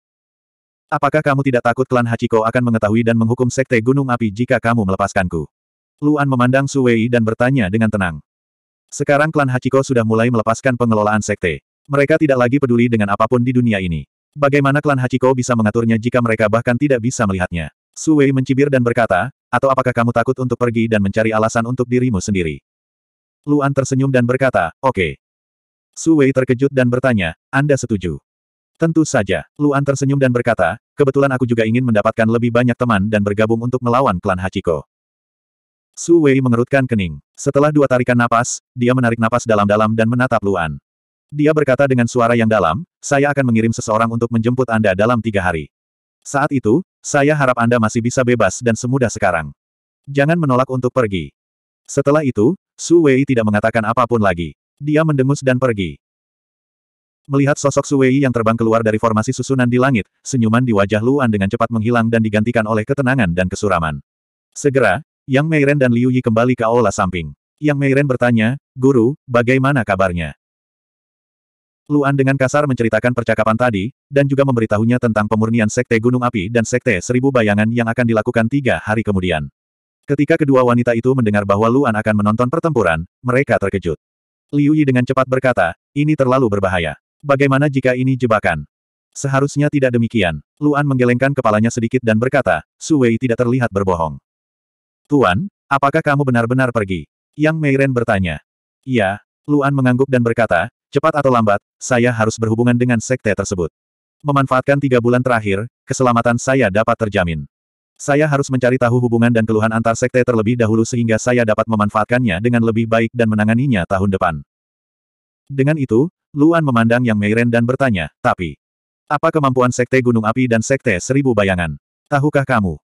Apakah kamu tidak takut klan Hachiko akan mengetahui dan menghukum sekte Gunung Api jika kamu melepaskanku? Luan memandang Su Wei dan bertanya dengan tenang. Sekarang klan Hachiko sudah mulai melepaskan pengelolaan sekte. Mereka tidak lagi peduli dengan apapun di dunia ini. Bagaimana klan Hachiko bisa mengaturnya jika mereka bahkan tidak bisa melihatnya? Su Wei mencibir dan berkata, atau apakah kamu takut untuk pergi dan mencari alasan untuk dirimu sendiri? Luan tersenyum dan berkata, oke. Okay. Wei terkejut dan bertanya, Anda setuju? Tentu saja, Luan tersenyum dan berkata, kebetulan aku juga ingin mendapatkan lebih banyak teman dan bergabung untuk melawan klan Hachiko. Su Wei mengerutkan kening. Setelah dua tarikan napas, dia menarik napas dalam-dalam dan menatap Luan. Dia berkata dengan suara yang dalam, saya akan mengirim seseorang untuk menjemput Anda dalam tiga hari. Saat itu, saya harap Anda masih bisa bebas dan semudah sekarang. Jangan menolak untuk pergi. Setelah itu, Su Wei tidak mengatakan apapun lagi. Dia mendengus dan pergi. Melihat sosok Su Wei yang terbang keluar dari formasi susunan di langit, senyuman di wajah Luan dengan cepat menghilang dan digantikan oleh ketenangan dan kesuraman. Segera, Yang Meiren dan Liu Yi kembali ke aula samping. Yang Meiren bertanya, Guru, bagaimana kabarnya? Luan dengan kasar menceritakan percakapan tadi, dan juga memberitahunya tentang pemurnian Sekte Gunung Api dan Sekte Seribu Bayangan yang akan dilakukan tiga hari kemudian. Ketika kedua wanita itu mendengar bahwa Luan akan menonton pertempuran, mereka terkejut. Liu Yi dengan cepat berkata, ini terlalu berbahaya. Bagaimana jika ini jebakan? Seharusnya tidak demikian. Luan menggelengkan kepalanya sedikit dan berkata, Su Wei tidak terlihat berbohong. Tuan, apakah kamu benar-benar pergi? Yang Meiren bertanya. Iya, Luan mengangguk dan berkata, Cepat atau lambat, saya harus berhubungan dengan sekte tersebut. Memanfaatkan tiga bulan terakhir, keselamatan saya dapat terjamin. Saya harus mencari tahu hubungan dan keluhan antar sekte terlebih dahulu sehingga saya dapat memanfaatkannya dengan lebih baik dan menanganinya tahun depan. Dengan itu, Luan memandang Yang Meiren dan bertanya, tapi, apa kemampuan sekte Gunung Api dan sekte Seribu Bayangan? Tahukah kamu?